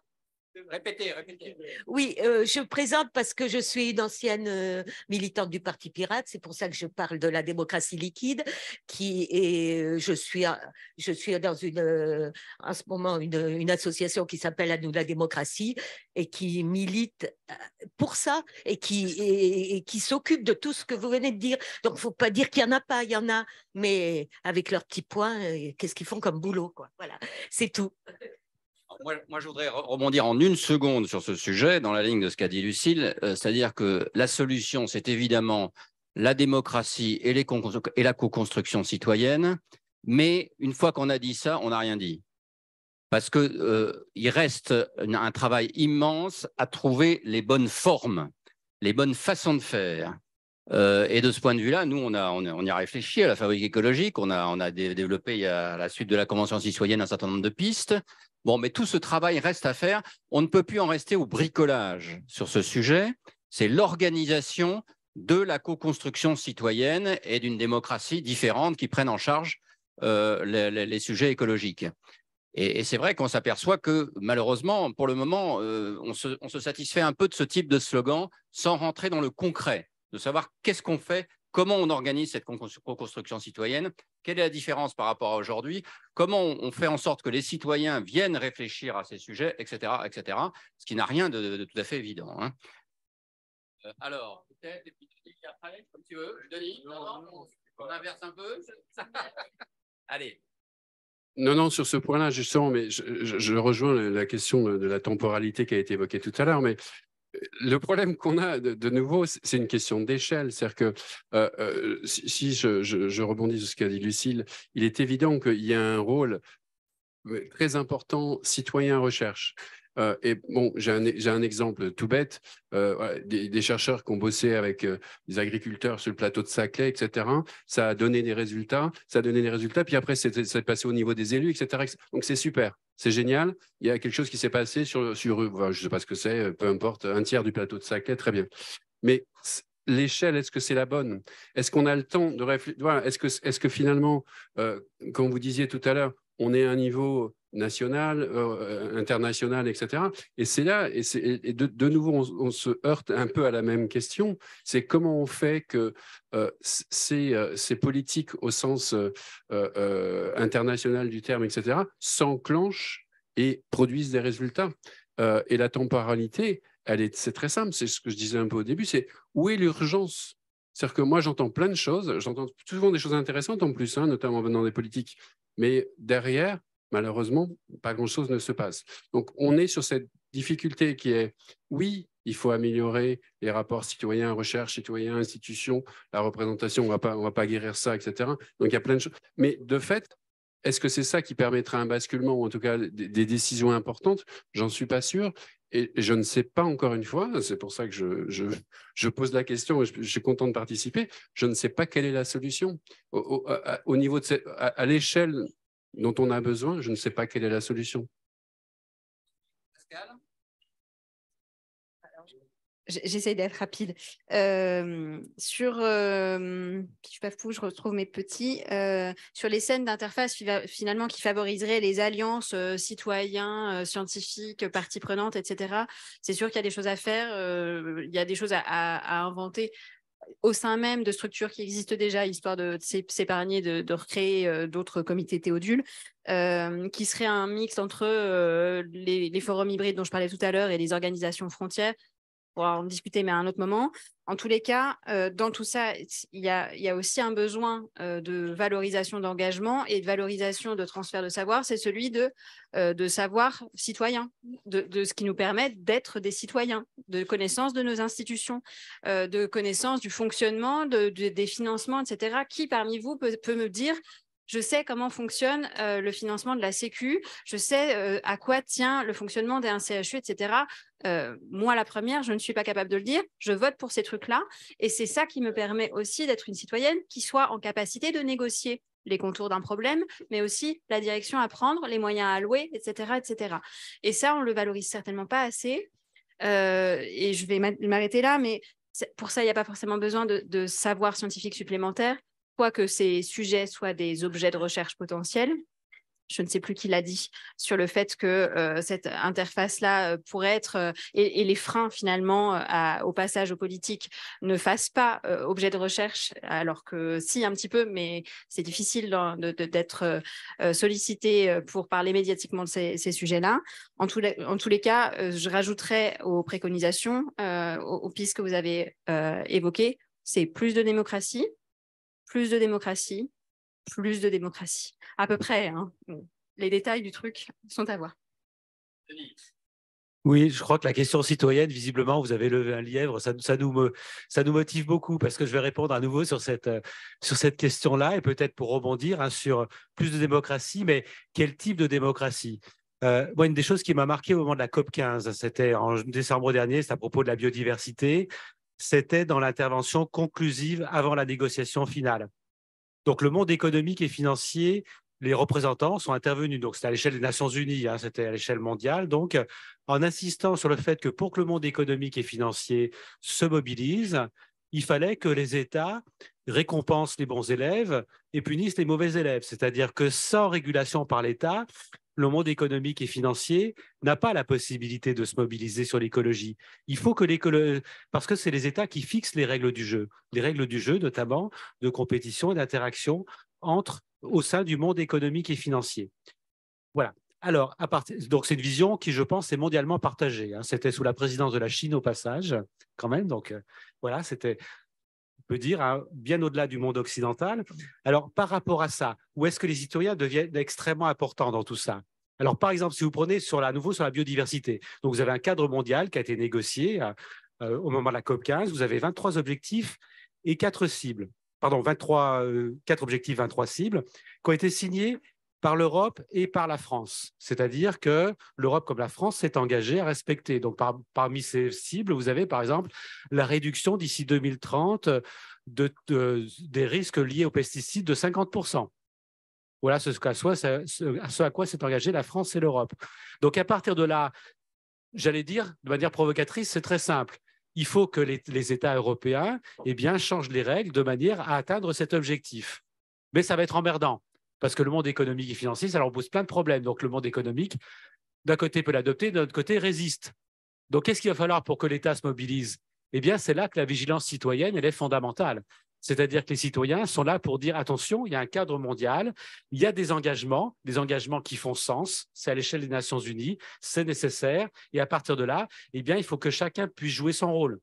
Répétez, répétez. Oui, euh, je présente parce que je suis une ancienne euh, militante du Parti Pirate. C'est pour ça que je parle de la démocratie liquide. Qui euh, je, suis, je suis dans une, en ce moment une, association qui s'appelle À nous la démocratie et qui milite pour ça et qui, et, qui s'occupe de tout ce que vous venez de dire. Donc, il ne faut pas dire qu'il n'y en a pas, il y en a, mais avec leurs petits points, qu'est-ce qu'ils font comme boulot, quoi. Voilà, c'est tout moi, je voudrais rebondir en une seconde sur ce sujet, dans la ligne de ce qu'a dit Lucille, euh, c'est-à-dire que la solution, c'est évidemment la démocratie et, et la co-construction citoyenne, mais une fois qu'on a dit ça, on n'a rien dit. Parce qu'il euh, reste un travail immense à trouver les bonnes formes, les bonnes façons de faire. Euh, et de ce point de vue-là, nous, on, a, on, y a réfléchi à la fabrique écologique. On a, on a développé à la suite de la Convention citoyenne un certain nombre de pistes. Bon, mais tout ce travail reste à faire. On ne peut plus en rester au bricolage sur ce sujet. C'est l'organisation de la co-construction citoyenne et d'une démocratie différente qui prenne en charge euh, les, sujets écologiques. Et, c'est vrai qu'on s'aperçoit que malheureusement, pour le moment, euh, on, se, satisfait un peu de ce type de slogan sans rentrer dans le concret, de savoir qu'est-ce qu'on fait Comment on organise cette reconstruction citoyenne Quelle est la différence par rapport à aujourd'hui Comment on fait en sorte que les citoyens viennent réfléchir à ces sujets, etc., etc. Ce qui n'a rien de, tout à fait évident. Hein. Euh, alors, peut-être après, comme tu veux. Denis, on inverse un peu. Allez. Non, non, sur ce point-là, justement, mais je, rejoins la question de, de, la temporalité qui a été évoquée tout à l'heure, mais le problème qu'on a de, nouveau, c'est une question d'échelle. C'est-à-dire que euh, euh, si, je, rebondis sur ce qu'a dit Lucille, il est évident qu'il y a un rôle très important citoyen-recherche. Euh, et bon, j'ai un, exemple tout bête, des, chercheurs qui ont bossé avec des agriculteurs sur le plateau de Saclay, etc. Ça a donné des résultats, ça a donné des résultats, puis après, c'est passé au niveau des élus, etc. Donc, c'est super c'est génial, il y a quelque chose qui s'est passé sur, sur je ne sais pas ce que c'est, peu importe, un tiers du plateau de Saclay, très bien. Mais l'échelle, est-ce que c'est la bonne Est-ce qu'on a le temps de réfléchir Est-ce que, est -ce que finalement, euh, comme vous disiez tout à l'heure, on est à un niveau nationale, international, euh, euh, internationale, etc. Et c'est là, et, de, nouveau, on, se heurte un peu à la même question, c'est comment on fait que euh, ces, politiques au sens international du terme, etc., s'enclenchent et produisent des résultats. et la temporalité, elle est, c'est très simple, c'est ce que je disais un peu au début, c'est où est l'urgence c'est-à-dire que moi, j'entends plein de choses, j'entends souvent des choses intéressantes en plus, notamment hein, notamment venant des politiques. Mais derrière, malheureusement, pas grand-chose ne se passe. Donc, on est sur cette difficulté qui est, oui, il faut améliorer les rapports citoyens, recherche, citoyens, institutions, la représentation, on ne va pas guérir ça, etc. Donc, il y a plein de choses. Mais de fait, est-ce que c'est ça qui permettra un basculement, ou en tout cas des, décisions importantes J'en suis pas sûr. Et je ne sais pas encore une fois, c'est pour ça que je, je, pose la question et je, suis content de participer, je ne sais pas quelle est la solution. Au, niveau de à l'échelle dont on a besoin, je ne sais pas quelle est la solution. Pascal J'essaie d'être rapide. Euh, sur, euh, je je retrouve mes petits. Euh, sur les scènes d'interface finalement qui favoriseraient les alliances citoyens, scientifiques, parties prenantes, etc. C'est sûr qu'il y a des choses à faire, il y a des choses à inventer au sein même de structures qui existent déjà, histoire de, s'épargner, de, recréer euh, d'autres comités théodules, euh, qui serait un mix entre euh, les, forums hybrides dont je parlais tout à l'heure et les organisations frontières, pourra en discuter, mais à un autre moment. En tous les cas, euh, dans tout ça, il y a, aussi un besoin euh, de valorisation d'engagement et de valorisation de transfert de savoir, c'est celui de, euh, de savoir citoyen, de, ce qui nous permet d'être des citoyens, de connaissance de nos institutions, de connaissance du fonctionnement, des financements, etc. Qui parmi vous peut me dire je sais comment fonctionne euh, le financement de la Sécu, je sais euh, à quoi tient le fonctionnement d'un CHU, etc. Euh, moi, la première, je ne suis pas capable de le dire, je vote pour ces trucs-là, et c'est ça qui me permet aussi d'être une citoyenne qui soit en capacité de négocier les contours d'un problème, mais aussi la direction à prendre, les moyens à allouer, etc. etc. Et ça, on ne le valorise certainement pas assez. et je vais m'arrêter là, mais pour ça, il n'y a pas forcément besoin de savoir scientifique supplémentaire. Quoique que ces sujets soient des objets de recherche potentiels, je ne sais plus qui l'a dit, sur le fait que euh, cette interface-là euh, pourrait être, euh, et, les freins finalement au passage aux politiques ne fassent pas objet de recherche, alors que si, un petit peu, mais c'est difficile d'être sollicité pour parler médiatiquement de ces, sujets-là. En, tous les cas, je rajouterai aux préconisations, aux, pistes que vous avez évoquées, c'est plus de démocratie, plus de démocratie, plus de démocratie. À peu près, hein. les détails du truc sont à voir. Oui, je crois que la question citoyenne, visiblement, vous avez levé un lièvre, ça, ça, nous, ça nous motive beaucoup parce que je vais répondre à nouveau sur cette, euh, sur cette question-là et peut-être pour rebondir hein, sur plus de démocratie, mais quel type de démocratie euh, moi, une des choses qui m'a marqué au moment de la COP 15, hein, c'était en décembre dernier, c'est à propos de la biodiversité c'était dans l'intervention conclusive avant la négociation finale. Donc le monde économique et financier, les représentants sont intervenus, donc c'était à l'échelle des Nations Unies, hein, c'était à l'échelle mondiale, donc en insistant sur le fait que pour que le monde économique et financier se mobilise, il fallait que les États récompensent les bons élèves et punissent les mauvais élèves. C'est-à-dire que sans régulation par l'État, le monde économique et financier n'a pas la possibilité de se mobiliser sur l'écologie. Il faut que l'écologie, parce que c'est les États qui fixent les règles du jeu, les règles du jeu notamment de compétition et d'interaction entre au sein du monde économique et financier. Voilà. Alors, donc c'est une vision qui, je pense, est mondialement partagée. Hein. C'était sous la présidence de la Chine au passage, quand même. Donc euh, voilà, c'était, peut dire, hein, bien au-delà du monde occidental. Alors, par rapport à ça, où est-ce que les historiens deviennent extrêmement importants dans tout ça Alors, par exemple, si vous prenez sur la, nouveau sur la biodiversité, donc vous avez un cadre mondial qui a été négocié euh, euh, au moment de la COP 15. Vous avez 23 objectifs et quatre cibles pardon, 23, quatre objectifs, 23 cibles, qui ont été signés par l'Europe et par la France. C'est-à-dire que l'Europe comme la France s'est engagée à respecter. Donc parmi ces cibles, vous avez par exemple la réduction d'ici 2030 de, des risques liés aux pesticides de 50%. Voilà ce, à, à quoi s'est engagée la France et l'Europe. Donc à partir de là, j'allais dire de manière provocatrice, c'est très simple il faut que les, États européens eh bien, changent les règles de manière à atteindre cet objectif. Mais ça va être emmerdant. Parce que le monde économique et financier, ça leur pose plein de problèmes. Donc le monde économique, d'un côté, peut l'adopter, d'un autre côté, résiste. Donc qu'est-ce qu'il va falloir pour que l'État se mobilise Eh bien, c'est là que la vigilance citoyenne, elle est fondamentale. C'est-à-dire que les citoyens sont là pour dire attention, il y a un cadre mondial, il y a des engagements, des engagements qui font sens, c'est à l'échelle des Nations Unies, c'est nécessaire, et à partir de là, eh bien, il faut que chacun puisse jouer son rôle.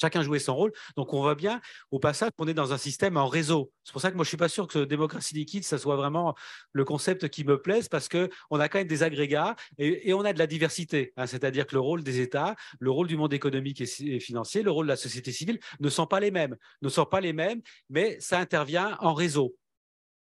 Chacun jouait son rôle. Donc on voit bien au passage qu'on est dans un système en réseau. C'est pour ça que moi je suis pas sûr que démocratie liquide ça soit vraiment le concept qui me plaise parce qu'on a quand même des agrégats et, on a de la diversité. Hein. C'est-à-dire que le rôle des États, le rôle du monde économique et, et, financier, le rôle de la société civile ne sont pas les mêmes, ne sont pas les mêmes, mais ça intervient en réseau.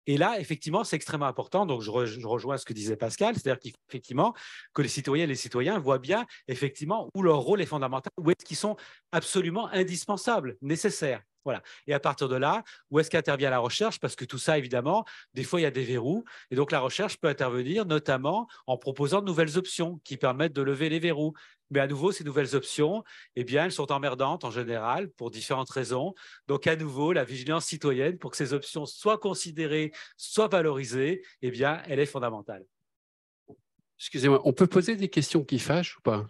Et là, effectivement, c'est extrêmement important. Donc, je, rejoins ce que disait Pascal, c'est-à-dire qu'effectivement, que les citoyens et les citoyens voient bien, effectivement, où leur rôle est fondamental, où est-ce qu'ils sont absolument indispensables, nécessaires. Voilà. Et à partir de là, où est-ce qu'intervient la recherche Parce que tout ça, évidemment, des fois, il y a des verrous. Et donc, la recherche peut intervenir notamment en proposant de nouvelles options qui permettent de lever les verrous. Mais à nouveau, ces nouvelles options, eh bien, elles sont emmerdantes en général pour différentes raisons. Donc, à nouveau, la vigilance citoyenne pour que ces options soient considérées, soient valorisées, eh bien, elle est fondamentale. Excusez-moi, on peut poser des questions qui fâchent ou pas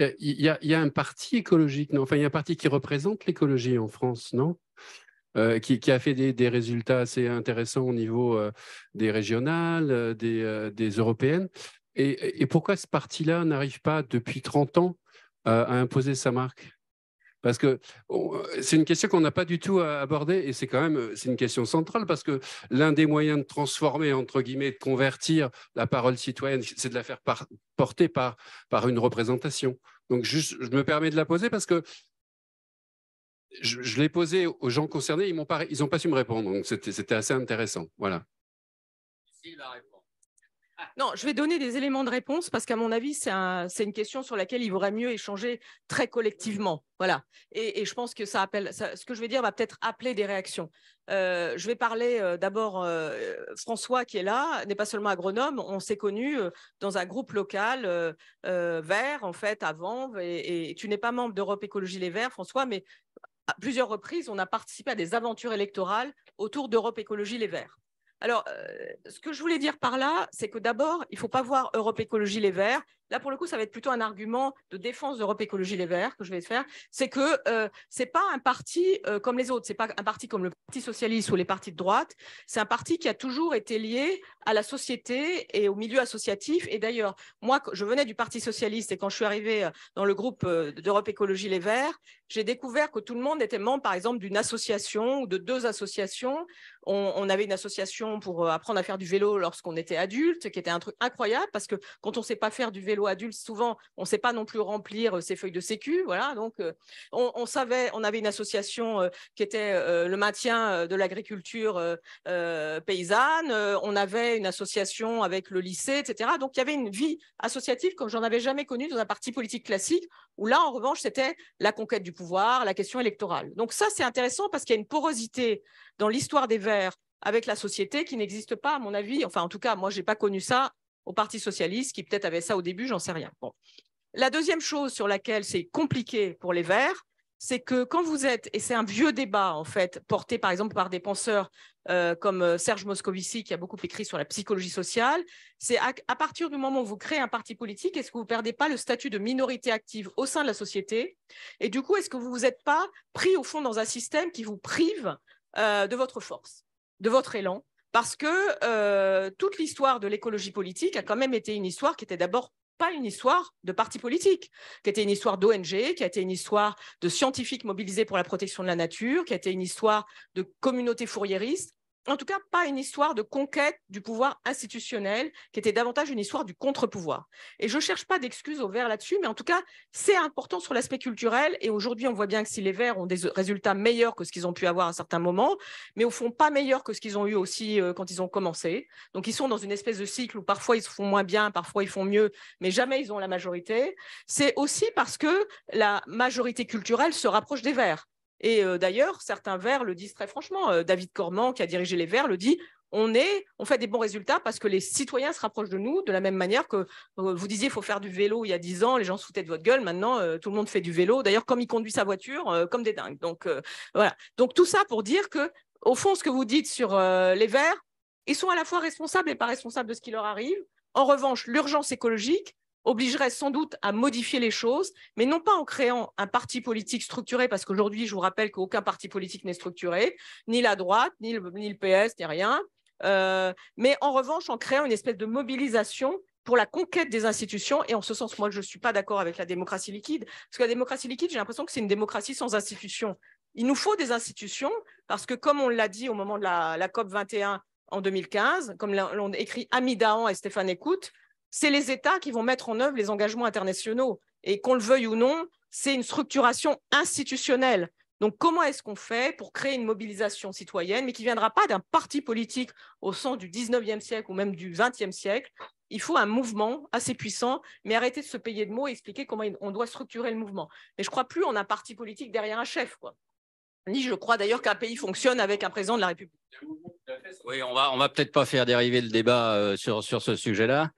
il y, a, un parti écologique, non Enfin, il y a un parti qui représente l'écologie en France, non euh, qui, a fait des, résultats assez intéressants au niveau euh, des régionales, euh, des, des, européennes. Et, pourquoi ce parti-là n'arrive pas depuis 30 ans euh, à imposer sa marque parce que c'est une question qu'on n'a pas du tout abordée et c'est quand même euh, c'est une question centrale parce que l'un des moyens de transformer entre guillemets de convertir la parole citoyenne, c'est de la faire porter par par une représentation. Donc juste, je me permets de la poser parce que je, l'ai posée aux gens concernés, ils m'ont pas ils ont pas su me répondre. Donc c'était assez intéressant. Voilà. Non, je vais donner des éléments de réponse parce qu'à mon avis, c'est une question sur laquelle il vaudrait mieux échanger très collectivement. Voilà. Et, je pense que ça appelle, ce que je vais dire va peut-être appeler des réactions. Euh, je vais parler euh, d'abord euh, François qui est là, n'est pas seulement agronome, on s'est connu dans un groupe local vert en fait avant. et tu n'es pas membre d'Europe Écologie Les Verts, François, mais à plusieurs reprises, on a participé à des aventures électorales autour d'Europe Écologie Les Verts. Alors, euh, ce que je voulais dire par là, c'est que d'abord, il ne faut pas voir Europe Écologie Les Verts là pour le coup, ça va être plutôt un argument de défense d'Europe Écologie Les Verts que je vais faire, c'est que euh, c'est pas un parti euh, comme les autres, c'est pas un parti comme le Parti socialiste ou les partis de droite, c'est un parti qui a toujours été lié à la société et au milieu associatif. Et d'ailleurs, moi, je venais du Parti socialiste et quand je suis arrivée euh, dans le groupe euh, d'Europe Écologie Les Verts, j'ai découvert que tout le monde était membre, par exemple, d'une association ou de deux associations. On, on avait une association pour apprendre à faire du vélo lorsqu'on était adulte, qui était un truc incroyable parce que quand on ne sait pas faire du vélo vélo adulte, souvent, on ne sait pas non plus remplir ses euh, feuilles de sécu. Voilà, donc euh, on, savait, on avait une association euh, qui était le maintien de l'agriculture paysanne, on avait une association avec le lycée, etc. Donc il y avait une vie associative comme j'en avais jamais connue dans un parti politique classique, où là, en revanche, c'était la conquête du pouvoir, la question électorale. Donc ça, c'est intéressant parce qu'il y a une porosité dans l'histoire des Verts avec la société qui n'existe pas, à mon avis. Enfin, en tout cas, moi, je n'ai pas connu ça au Parti socialiste, qui peut-être avait ça au début, j'en sais rien. La deuxième chose sur laquelle c'est compliqué pour les Verts, c'est que quand vous êtes, et c'est un vieux débat en fait, porté par exemple par des penseurs euh, comme euh, Serge Moscovici qui a beaucoup écrit sur la psychologie sociale, c'est à, partir du moment où vous créez un parti politique, est-ce que vous ne perdez pas le statut de minorité active au sein de la société Et du coup, est-ce que vous ne vous êtes pas pris au fond dans un système qui vous prive euh, de votre force, de votre élan parce que euh, toute l'histoire de l'écologie politique a quand même été une histoire qui n'était d'abord pas une histoire de parti politique, qui était une histoire d'ONG, qui a été une histoire de scientifiques mobilisés pour la protection de la nature, qui a été une histoire de communautés fourriéristes en tout cas pas une histoire de conquête du pouvoir institutionnel, qui était davantage une histoire du contre-pouvoir. Et je ne cherche pas d'excuses aux Verts là-dessus, mais en tout cas, c'est important sur l'aspect culturel. Et aujourd'hui, on voit bien que si les Verts ont des résultats meilleurs que ce qu'ils ont pu avoir à certains moments, mais au fond pas meilleurs que ce qu'ils ont eu aussi euh, quand ils ont commencé. Donc ils sont dans une espèce de cycle où parfois ils se font moins bien, parfois ils font mieux, mais jamais ils ont la majorité. C'est aussi parce que la majorité culturelle se rapproche des Verts. Et euh, d'ailleurs, certains Verts le disent très franchement. Euh, David Corman, qui a dirigé les Verts, le dit on, est, on fait des bons résultats parce que les citoyens se rapprochent de nous, de la même manière que euh, vous disiez il faut faire du vélo il y a dix ans, les gens se foutaient de votre gueule, maintenant tout le monde fait du vélo, d'ailleurs comme il conduit sa voiture, comme des dingues. Donc voilà. Donc tout ça pour dire que, au fond, ce que vous dites sur les Verts, ils sont à la fois responsables et pas responsables de ce qui leur arrive. En revanche, l'urgence écologique, obligerait sans doute à modifier les choses, mais non pas en créant un parti politique structuré, parce qu'aujourd'hui, je vous rappelle qu'aucun parti politique n'est structuré, ni la droite, ni le, PS, ni rien, euh, mais en revanche, en créant une espèce de mobilisation pour la conquête des institutions. Et en ce sens, moi, je ne suis pas d'accord avec la démocratie liquide, parce que la démocratie liquide, j'ai l'impression que c'est une démocratie sans institutions. Il nous faut des institutions, parce que comme on l'a dit au moment de la, COP 21 en 2015, comme l'ont écrit Dahan et Stéphane Écoute, c'est les États qui vont mettre en œuvre les engagements internationaux. Et qu'on le veuille ou non, c'est une structuration institutionnelle. Donc, comment est-ce qu'on fait pour créer une mobilisation citoyenne, mais qui ne viendra pas d'un parti politique au sens du 19e siècle ou même du 20e siècle Il faut un mouvement assez puissant, mais arrêter de se payer de mots et expliquer comment on doit structurer le mouvement. Mais je ne crois plus en un parti politique derrière un chef. Quoi. Ni je crois d'ailleurs qu'un pays fonctionne avec un président de la République. Oui, on va, on va peut-être pas faire dériver le débat euh, sur, sur ce sujet-là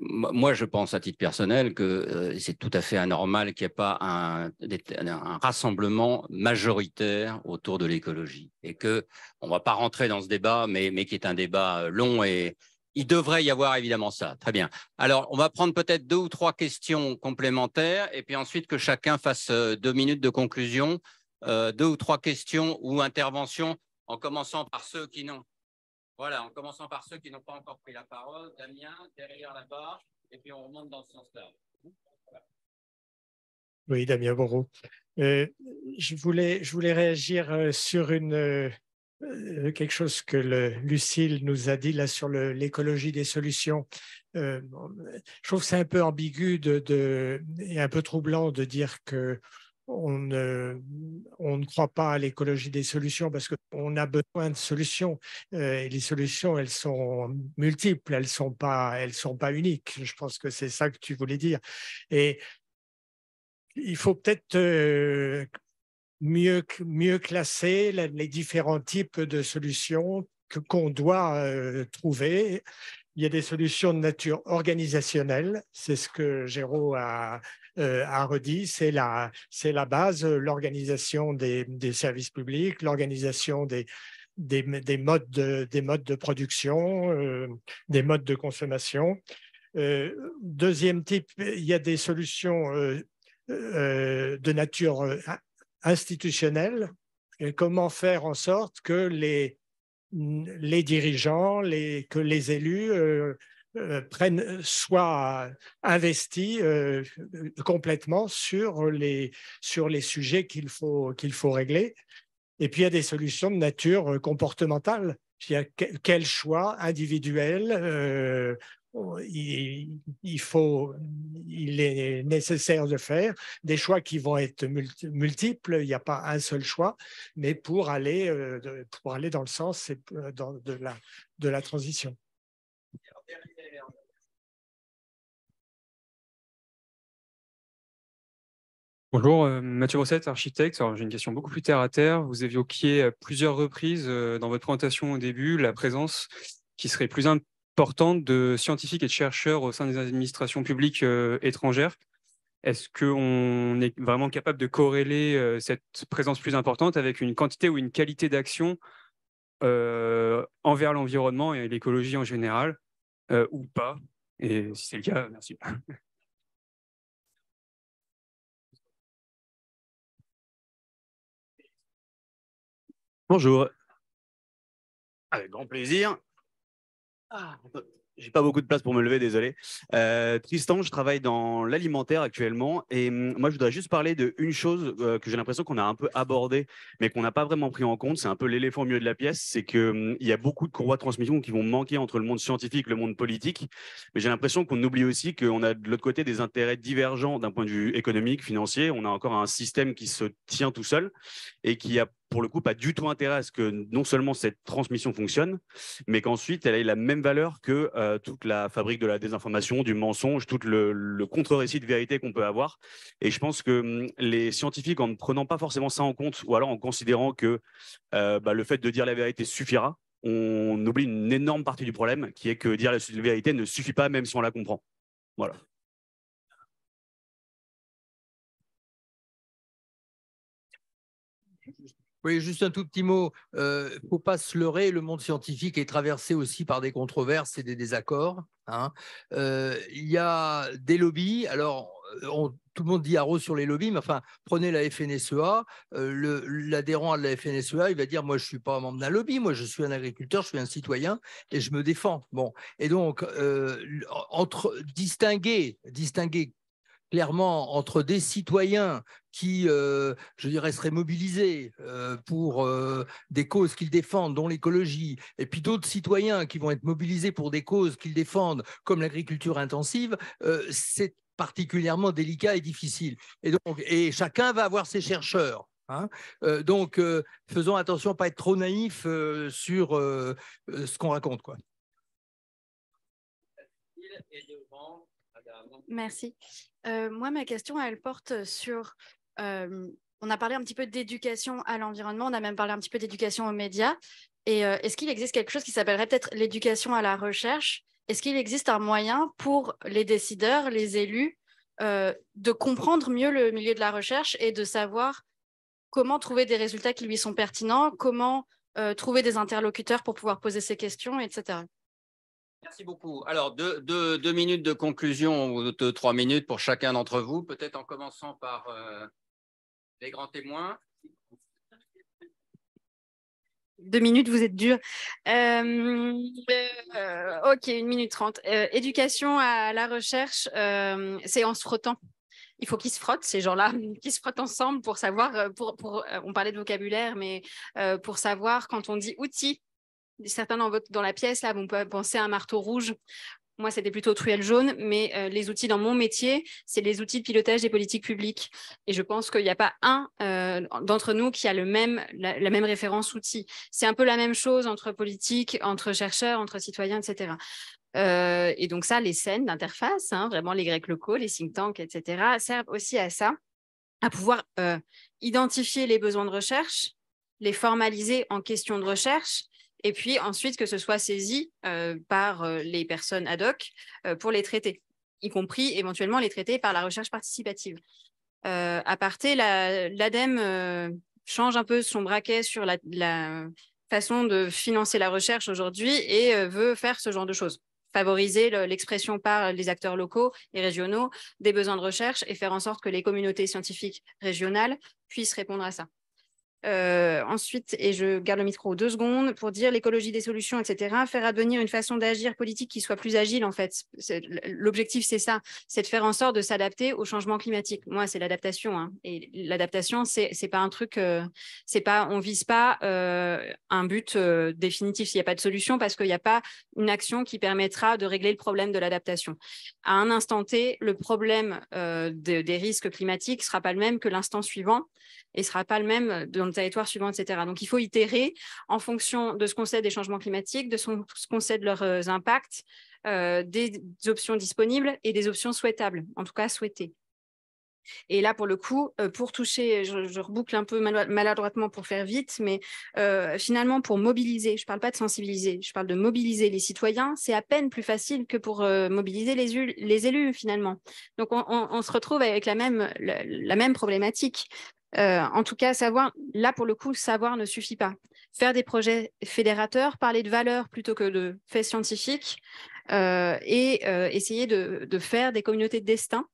moi, je pense à titre personnel que euh, c'est tout à fait anormal qu'il n'y ait pas un, rassemblement majoritaire autour de l'écologie et que on va pas rentrer dans ce débat, mais, mais qui est un débat euh, long et il devrait y avoir évidemment ça. Très bien. Alors, on va prendre peut-être deux ou trois questions complémentaires et puis ensuite que chacun fasse euh, deux minutes de conclusion, deux ou trois questions ou interventions en commençant par ceux qui n'ont. Voilà, en commençant par ceux qui n'ont pas encore pris la parole. Damien, derrière la barre, et puis on remonte dans ce sens-là. Oui, Damien Borot. Euh, je, voulais, je voulais réagir euh, sur une, euh, quelque chose que le, Lucille nous a dit là sur l'écologie des solutions. je trouve que c'est un peu ambigu de, de, et un peu troublant de dire que on ne, croit pas à l'écologie des solutions parce qu'on a besoin de solutions. Euh, et les solutions, elles sont multiples, elles ne sont, pas, sont pas uniques. Je pense que c'est ça que tu voulais dire. Et il faut peut-être euh, mieux, mieux classer les différents types de solutions qu'on doit euh, trouver. Il y a des solutions de nature organisationnelle, c'est ce que Géraud a, euh, a redit, c'est la, c'est la base, euh, l'organisation des, des services publics, l'organisation des, des, des, modes de, des modes de production, euh, des modes de consommation. deuxième type, il y a des solutions de nature institutionnelle. Et comment faire en sorte que les, les dirigeants, les, que les élus euh, prennent, euh, soient euh, investis complètement sur les, sur les sujets qu'il faut, qu'il faut régler. Et puis, il y a des solutions de nature comportementale. Il y a quel choix individuel il, faut, il est nécessaire de faire des choix qui vont être multiples. Il n'y a pas un seul choix, mais pour aller, pour aller dans le sens de la, de la transition. Bonjour, euh, Mathieu Rossette architecte. J'ai une question beaucoup plus terre à terre. Vous évoquiez à euh, plusieurs reprises euh, dans votre présentation au début la présence qui serait plus importante de scientifiques et de chercheurs au sein des administrations publiques étrangères. Est-ce qu'on est vraiment capable de corréler cette présence plus importante avec une quantité ou une qualité d'action envers l'environnement et l'écologie en général ou pas Et si c'est le cas, merci. Bonjour. Avec grand plaisir. Ah, j'ai pas beaucoup de place pour me lever, désolé. Euh, Tristan, je travaille dans l'alimentaire actuellement et hum, moi je voudrais juste parler de une chose euh, que j'ai l'impression qu'on a un peu abordée, mais qu'on n'a pas vraiment pris en compte. C'est un peu l'éléphant au milieu de la pièce, c'est que hum, il y a beaucoup de courroies de transmission qui vont manquer entre le monde scientifique, et le monde politique. Mais j'ai l'impression qu'on oublie aussi qu'on a de l'autre côté des intérêts divergents d'un point de vue économique, financier. On a encore un système qui se tient tout seul et qui a pour le coup, pas du tout intérêt à ce que non seulement cette transmission fonctionne, mais qu'ensuite elle ait la même valeur que euh, toute la fabrique de la désinformation, du mensonge, tout le, contre-récit de vérité qu'on peut avoir. Et je pense que hum, les scientifiques, en ne prenant pas forcément ça en compte, ou alors en considérant que euh, bah, le fait de dire la vérité suffira, on oublie une énorme partie du problème, qui est que dire la vérité ne suffit pas, même si on la comprend. Voilà. Oui, juste un tout petit mot. Il euh, ne faut pas se leurrer. Le monde scientifique est traversé aussi par des controverses et des désaccords. Hein. Euh, il y a des lobbies. Alors, euh, tout le monde dit haro sur les lobbies, mais enfin, prenez la FNSEA, l'adhérent à la FNSEA, il va dire, moi, je ne suis pas membre d'un lobby, moi, je suis un agriculteur, je suis un citoyen et je me défends. Bon, et donc, entre distinguer, distinguer clairement entre des citoyens qui, euh, je dirais, seraient mobilisés euh, pour euh, des causes qu'ils défendent, dont l'écologie, et puis d'autres citoyens qui vont être mobilisés pour des causes qu'ils défendent, comme l'agriculture intensive, c'est particulièrement délicat et difficile. Et donc, et chacun va avoir ses chercheurs. Hein. donc, faisons attention à ne pas être trop naïf sur ce qu'on raconte, quoi. Merci. Euh, moi, ma question, elle porte sur... Euh, on a parlé un petit peu d'éducation à l'environnement, on a même parlé un petit peu d'éducation aux médias. Et euh, est-ce qu'il existe quelque chose qui s'appellerait peut-être l'éducation à la recherche Est-ce qu'il existe un moyen pour les décideurs, les élus, de comprendre mieux le milieu de la recherche et de savoir comment trouver des résultats qui lui sont pertinents, comment trouver des interlocuteurs pour pouvoir poser ces questions, etc. Merci beaucoup. Alors, deux, minutes de conclusion ou deux, trois minutes pour chacun d'entre vous, peut-être en commençant par euh, les grands témoins. Deux minutes, vous êtes dur. Euh, ok, une minute trente. Euh, éducation à la recherche, c'est en se frottant il faut qu'ils se frottent, ces gens-là, qu'ils se frottent ensemble pour savoir, pour, on parlait de vocabulaire, mais pour savoir quand on dit outil, certains dans, dans la pièce là, vont penser à un marteau rouge. Moi, c'était plutôt truelle jaune, mais euh, les outils dans mon métier, c'est les outils de pilotage des politiques publiques. Et je pense qu'il n'y a pas un euh, d'entre nous qui a le même, la, même référence outil. C'est un peu la même chose entre politiques, entre chercheurs, entre citoyens, etc. Euh, et donc ça, les scènes d'interface, hein, vraiment les grecs locaux, les think tanks, etc., servent aussi à ça, à pouvoir identifier les besoins de recherche, les formaliser en questions de recherche, et puis ensuite que ce soit saisi euh, par euh, les personnes ad hoc euh, pour les traiter, y compris éventuellement les traiter par la recherche participative. Euh, à parté, l'ADEME change un peu son braquet sur la façon de financer la recherche aujourd'hui et veut faire ce genre de choses favoriser l'expression par les acteurs locaux et régionaux des besoins de recherche et faire en sorte que les communautés scientifiques régionales puissent répondre à ça. Euh, ensuite, et je garde le micro deux secondes pour dire l'écologie des solutions, etc. Faire advenir une façon d'agir politique qui soit plus agile, en fait. L'objectif, c'est ça, c'est de faire en sorte de s'adapter au changement climatique. Moi, c'est l'adaptation. Hein. Et l'adaptation, c'est pas un truc, euh, c'est pas, on vise pas euh, un but définitif s'il n'y a pas de solution parce qu'il n'y a pas une action qui permettra de régler le problème de l'adaptation. À un instant T, le problème des risques climatiques sera pas le même que l'instant suivant et sera pas le même dans territoire suivant, etc. Donc, il faut itérer en fonction de ce qu'on sait des changements climatiques, de ce qu'on sait de leurs euh, impacts, euh, des options disponibles et des options souhaitables, en tout cas souhaitées. Et là, pour le coup, euh, pour toucher, je, reboucle un peu maladroitement pour faire vite, mais finalement, pour mobiliser, je ne parle pas de sensibiliser, je parle de mobiliser les citoyens, c'est à peine plus facile que pour mobiliser les, élus, finalement. Donc, on, se retrouve avec la même problématique. Euh, en tout cas, savoir, là pour le coup, savoir ne suffit pas. Faire des projets fédérateurs, parler de valeurs plutôt que de faits scientifiques euh, et euh, essayer de, faire des communautés de destin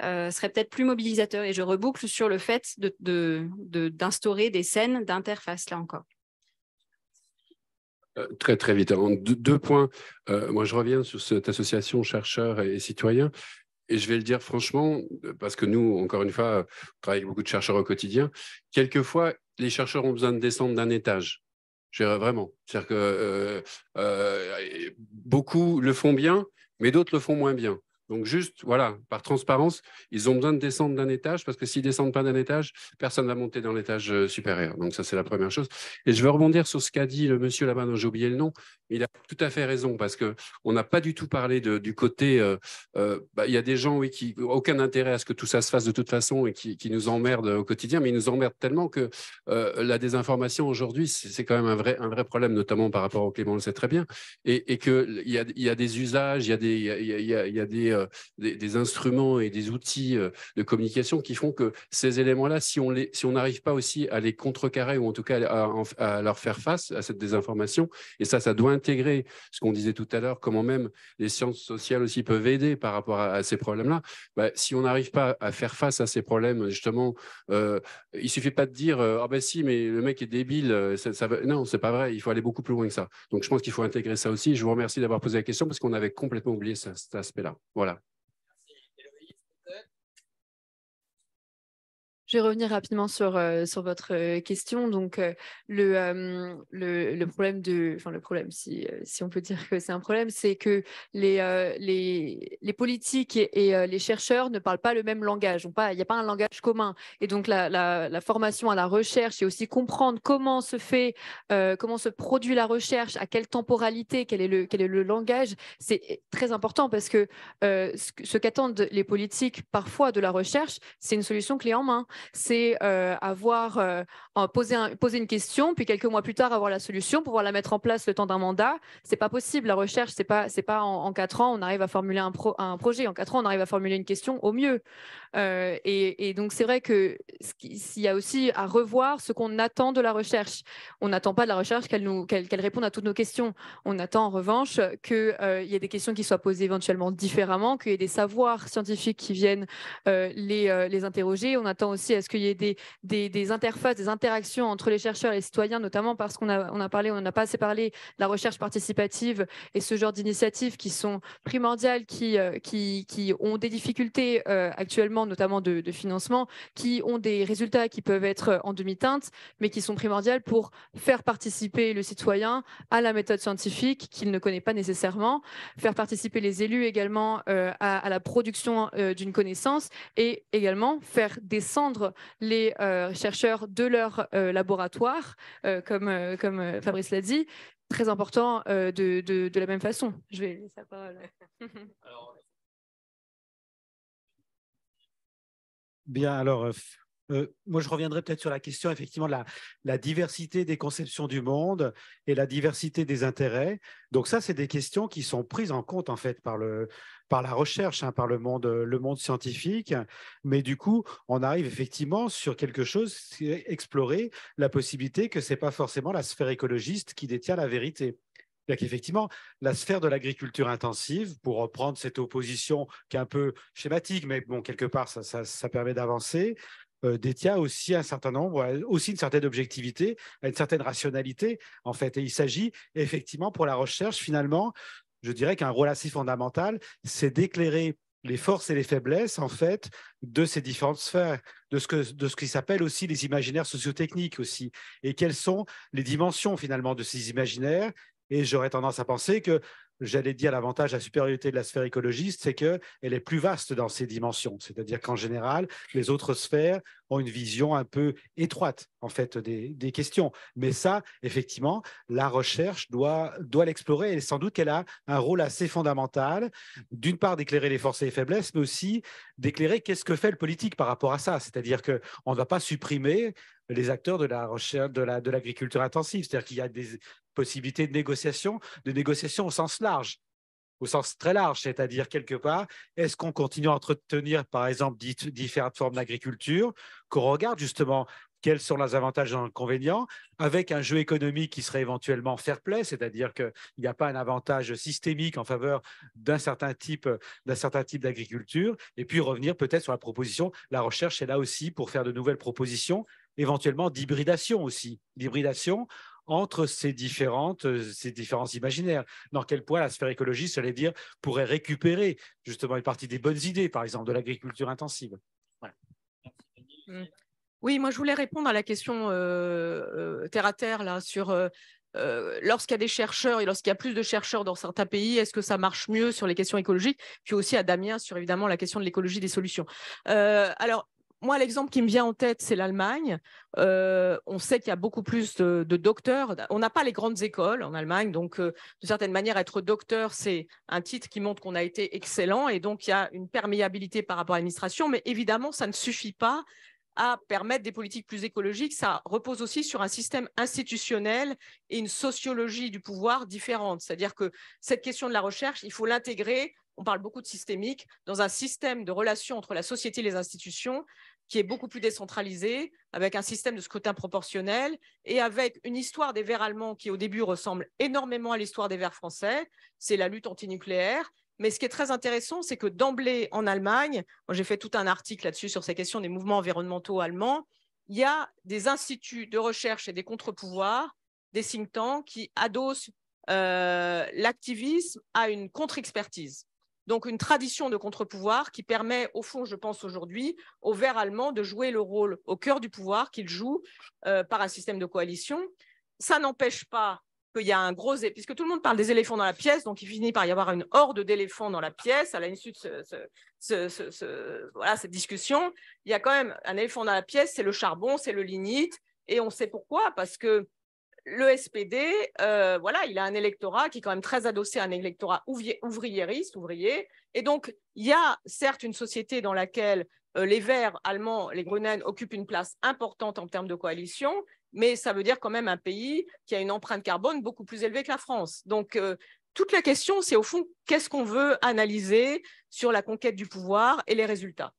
serait peut-être plus mobilisateur. Et je reboucle sur le fait d'instaurer des scènes d'interface, là encore. très très vite. deux, points, moi je reviens sur cette association chercheurs et citoyens et je vais le dire franchement, euh, parce que nous, encore une fois, on travaille avec beaucoup de chercheurs au quotidien, quelquefois, les chercheurs ont besoin de descendre d'un étage. Je dirais vraiment. C'est-à-dire que euh, euh, beaucoup le font bien, mais d'autres le font moins bien. Donc juste, voilà, par transparence, ils ont besoin de descendre d'un étage parce que s'ils ne descendent pas d'un étage, personne ne va monter dans l'étage euh, supérieur. Donc ça, c'est la première chose. Et je veux rebondir sur ce qu'a dit le monsieur là-bas, dont j'ai oublié le nom. Il a tout à fait raison parce qu'on n'a pas du tout parlé du côté. Euh, euh, bah, il y a des gens, oui, qui aucun intérêt à ce que tout ça se fasse de toute façon et qui, nous emmerdent au quotidien, mais ils nous emmerdent tellement que la désinformation aujourd'hui, c'est quand même un vrai, un vrai problème, notamment par rapport au Clément on le sait très bien, et, et que y a, des usages, il y a des, il y a des euh, des, instruments et des outils euh, de communication qui font que ces éléments-là, si on les, si on n'arrive pas aussi à les contrecarrer ou en tout cas à, leur faire face à cette désinformation, et ça, ça doit intégrer ce qu'on disait tout à l'heure, comment même les sciences sociales aussi peuvent aider par rapport à, ces problèmes-là. Bah, si on n'arrive pas à faire face à ces problèmes, justement, euh, il suffit pas de dire euh, ah ben si, mais le mec est débile, ça, ça n'est non, c'est pas vrai. Il faut aller beaucoup plus loin que ça. Donc je pense qu'il faut intégrer ça aussi. Je vous remercie d'avoir posé la question parce qu'on avait complètement oublié cet aspect-là. Voilà. Je vais revenir rapidement sur, euh, sur votre euh, question. Donc, euh, le, le, problème de. Enfin, le problème, si, si on peut dire que c'est un problème, c'est que les, les, les, politiques et, les chercheurs ne parlent pas le même langage. Il n'y a pas un langage commun. Et donc, la, la, formation à la recherche et aussi comprendre comment se fait, comment se produit la recherche, à quelle temporalité, quel est le, quel est le langage, c'est très important parce que ce, ce qu'attendent les politiques parfois de la recherche, c'est une solution clé en main c'est euh, avoir euh, poser, une question, puis quelques mois plus tard avoir la solution, pouvoir la mettre en place le temps d'un mandat. C'est pas possible. La recherche, c'est pas pas en, quatre ans on arrive à formuler un, un projet. En quatre ans, on arrive à formuler une question au mieux. Euh, et, donc, c'est vrai que s'il y a aussi à revoir ce qu'on attend de la recherche. On n'attend pas de la recherche qu'elle qu'elle réponde à toutes nos questions. On attend en revanche qu'il euh, y ait des questions qui soient posées éventuellement différemment, qu'il y ait des savoirs scientifiques qui viennent euh, les, interroger. On attend aussi à ce qu'il y ait des, interfaces, des interactions entre les chercheurs et les citoyens, notamment parce qu'on a, on a parlé, on n'a pas assez parlé de la recherche participative et ce genre d'initiatives qui sont primordiales, qui ont des difficultés actuellement notamment de, financement, qui ont des résultats qui peuvent être euh, en demi-teinte, mais qui sont primordiales pour faire participer le citoyen à la méthode scientifique qu'il ne connaît pas nécessairement, faire participer les élus également euh, à, la production euh, d'une connaissance et également faire descendre les chercheurs de leur laboratoire, comme, comme Fabrice l'a dit, très important de, de, de, la même façon. Je vais laisser la parole. Alors, Bien, alors, euh, euh, moi, je reviendrai peut-être sur la question, effectivement, de la, diversité des conceptions du monde et la diversité des intérêts. Donc ça, c'est des questions qui sont prises en compte, en fait, par, le, par la recherche, hein, par le monde, le monde scientifique. Mais du coup, on arrive effectivement sur quelque chose, explorer la possibilité que ce n'est pas forcément la sphère écologiste qui détient la vérité cest qu'effectivement, la sphère de l'agriculture intensive, pour reprendre cette opposition qui est un peu schématique, mais bon, quelque part, ça, ça, permet d'avancer, euh, détient aussi un certain nombre, aussi une certaine objectivité, une certaine rationalité, en fait. Et il s'agit effectivement pour la recherche, finalement, je dirais qu'un rôle assez fondamental, c'est d'éclairer les forces et les faiblesses en fait de ces différentes sphères, de ce que de ce qui s'appelle aussi les imaginaires sociotechniques aussi, et quelles sont les dimensions finalement de ces imaginaires et j'aurais tendance à penser que, j'allais dire l'avantage, la supériorité de la sphère écologiste, c'est qu'elle est plus vaste dans ses dimensions. C'est-à-dire qu'en général, les autres sphères ont une vision un peu étroite, en fait, des, questions. Mais ça, effectivement, la recherche doit, doit l'explorer et sans doute qu'elle a un rôle assez fondamental, d'une part d'éclairer les forces et les faiblesses, mais aussi d'éclairer qu'est-ce que fait le politique par rapport à ça. C'est-à-dire qu'on ne va pas supprimer les acteurs de la recherche, de l'agriculture la, de intensive. C'est-à-dire qu'il y a des, possibilité de négociation, de négociation au sens large, au sens très large, c'est-à-dire quelque part, est-ce qu'on continue à entretenir, par exemple, différentes formes d'agriculture, qu'on regarde justement quels sont les avantages et les inconvénients, avec un jeu économique qui serait éventuellement fair play, c'est-à-dire qu'il n'y a pas un avantage systémique en faveur d'un certain type d'un certain type d'agriculture, et puis revenir peut-être sur la proposition, la recherche est là aussi pour faire de nouvelles propositions, éventuellement d'hybridation aussi, d'hybridation entre ces, différentes, euh, ces différents imaginaires. Dans quel point la sphère écologiste, veut dire, pourrait récupérer justement une partie des bonnes idées, par exemple, de l'agriculture intensive mmh. Oui, moi je voulais répondre à la question euh, euh, terre à terre là sur lorsqu'il y a des chercheurs et lorsqu'il y a plus de chercheurs dans certains pays, est-ce que ça marche mieux sur les questions écologiques Puis aussi à Damien sur évidemment la question de l'écologie des solutions. alors moi, l'exemple qui me vient en tête, c'est l'Allemagne. Euh, on sait qu'il y a beaucoup plus de, docteurs. On n'a pas les grandes écoles en Allemagne, donc euh, de certaine manière, être docteur, c'est un titre qui montre qu'on a été excellent, et donc il y a une perméabilité par rapport à l'administration. Mais évidemment, ça ne suffit pas à permettre des politiques plus écologiques, ça repose aussi sur un système institutionnel et une sociologie du pouvoir différente. C'est-à-dire que cette question de la recherche, il faut l'intégrer, on parle beaucoup de systémique, dans un système de relations entre la société et les institutions, qui est beaucoup plus décentralisée, avec un système de scrutin proportionnel et avec une histoire des Verts allemands qui, au début, ressemble énormément à l'histoire des Verts français. C'est la lutte antinucléaire. Mais ce qui est très intéressant, c'est que d'emblée, en Allemagne, j'ai fait tout un article là-dessus sur ces questions des mouvements environnementaux allemands, il y a des instituts de recherche et des contre-pouvoirs, des think tanks qui adossent euh, l'activisme à une contre-expertise. Donc une tradition de contre-pouvoir qui permet, au fond, je pense aujourd'hui, aux Verts allemands de jouer le rôle au cœur du pouvoir qu'ils jouent euh, par un système de coalition. Ça n'empêche pas qu'il y a un gros... Puisque tout le monde parle des éléphants dans la pièce, donc il finit par y avoir une horde d'éléphants dans la pièce. À l'issue de cette discussion, il y a quand même un éléphant dans la pièce, c'est le charbon, c'est le lignite. Et on sait pourquoi, parce que le SPD, euh, voilà, il a un électorat qui est quand même très adossé à un électorat ouvrieriste, ouvriériste, ouvrier. Et donc, il y a certes une société dans laquelle euh, les Verts allemands, les Grünen, occupent une place importante en termes de coalition, mais ça veut dire quand même un pays qui a une empreinte carbone beaucoup plus élevée que la France. Donc, euh, toute la question, c'est au fond, qu'est-ce qu'on veut analyser sur la conquête du pouvoir et les résultats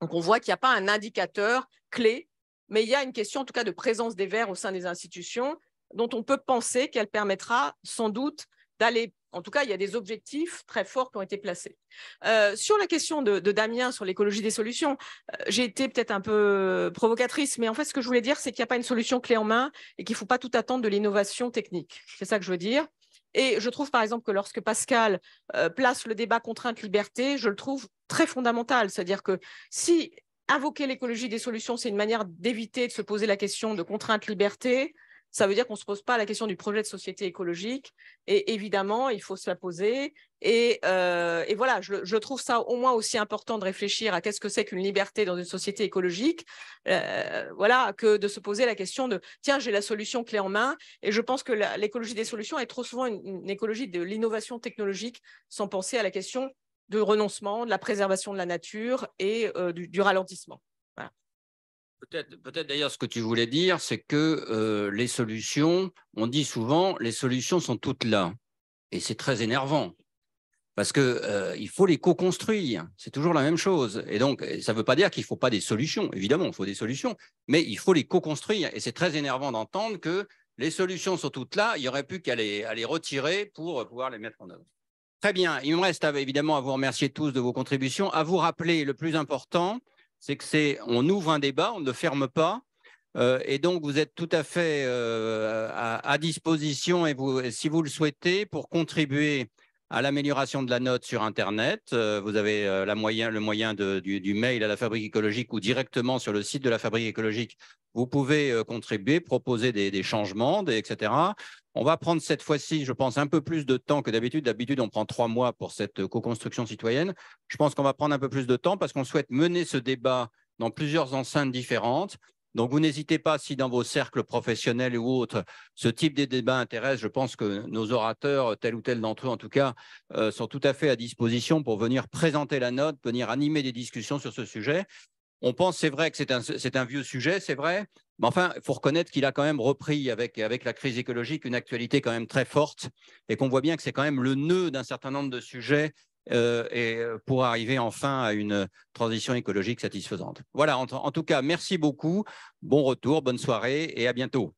Donc, on voit qu'il n'y a pas un indicateur clé mais il y a une question en tout cas de présence des Verts au sein des institutions dont on peut penser qu'elle permettra sans doute d'aller en tout cas, il y a des objectifs très forts qui ont été placés. Euh, sur la question de, Damien, sur l'écologie des solutions, euh, j'ai été peut-être un peu provocatrice, mais en fait, ce que je voulais dire, c'est qu'il n'y a pas une solution clé en main et qu'il ne faut pas tout attendre de l'innovation technique. C'est ça que je veux dire. Et je trouve, par exemple, que lorsque Pascal euh, place le débat contrainte-liberté, je le trouve très fondamental. C'est-à-dire que si invoquer l'écologie des solutions, c'est une manière d'éviter de se poser la question de contrainte-liberté, ça veut dire qu'on ne se pose pas la question du projet de société écologique. Et évidemment, il faut se la poser. Et, euh, voilà, je, trouve ça au moins aussi important de réfléchir à qu'est-ce que c'est qu'une liberté dans une société écologique, euh, voilà, que de se poser la question de tiens, j'ai la solution clé en main. Et je pense que l'écologie des solutions est trop souvent une, écologie de l'innovation technologique sans penser à la question de renoncement, de la préservation de la nature et euh, du ralentissement. Peut-être d'ailleurs ce que tu voulais dire, c'est que euh, les solutions, on dit souvent, les solutions sont toutes là. Et c'est très énervant. Parce qu'il euh, il faut les co-construire. C'est toujours la même chose. Et donc, ça ne veut pas dire qu'il ne faut pas des solutions. Évidemment, il faut des solutions. Mais il faut les co-construire. Et c'est très énervant d'entendre que les solutions sont toutes là. Il n'y aurait plus qu'à les, les retirer pour pouvoir les mettre en œuvre. Très bien. Il me reste évidemment à vous remercier tous de vos contributions, à vous rappeler le plus important, c'est que c'est on ouvre un débat, on ne le ferme pas. Euh, et donc, vous êtes tout à fait euh, à, disposition, et si vous le souhaitez, pour contribuer à l'amélioration de la note sur Internet. Euh, vous avez moyen, le moyen du, mail à la Fabrique écologique ou directement sur le site de la Fabrique écologique. Vous pouvez contribuer, proposer des, changements, etc. On va prendre cette fois-ci, je pense, un peu plus de temps que d'habitude. D'habitude, on prend trois mois pour cette euh, co-construction citoyenne. Je pense qu'on va prendre un peu plus de temps parce qu'on souhaite mener ce débat dans plusieurs enceintes différentes. Donc, vous n'hésitez pas, si dans vos cercles professionnels ou autres, ce type de débat intéresse, je pense que nos orateurs, tel ou tel d'entre eux en tout cas, euh, sont tout à fait à disposition pour venir présenter la note, venir animer des discussions sur ce sujet on pense, c'est vrai que c'est un, vieux sujet, c'est vrai, mais enfin, il faut reconnaître qu'il a quand même repris avec, avec la crise écologique une actualité quand même très forte et qu'on voit bien que c'est quand même le nœud d'un certain nombre de sujets euh, et euh, pour arriver enfin à une transition écologique satisfaisante. Voilà, en tout cas, merci beaucoup, bon retour, bonne soirée et à bientôt.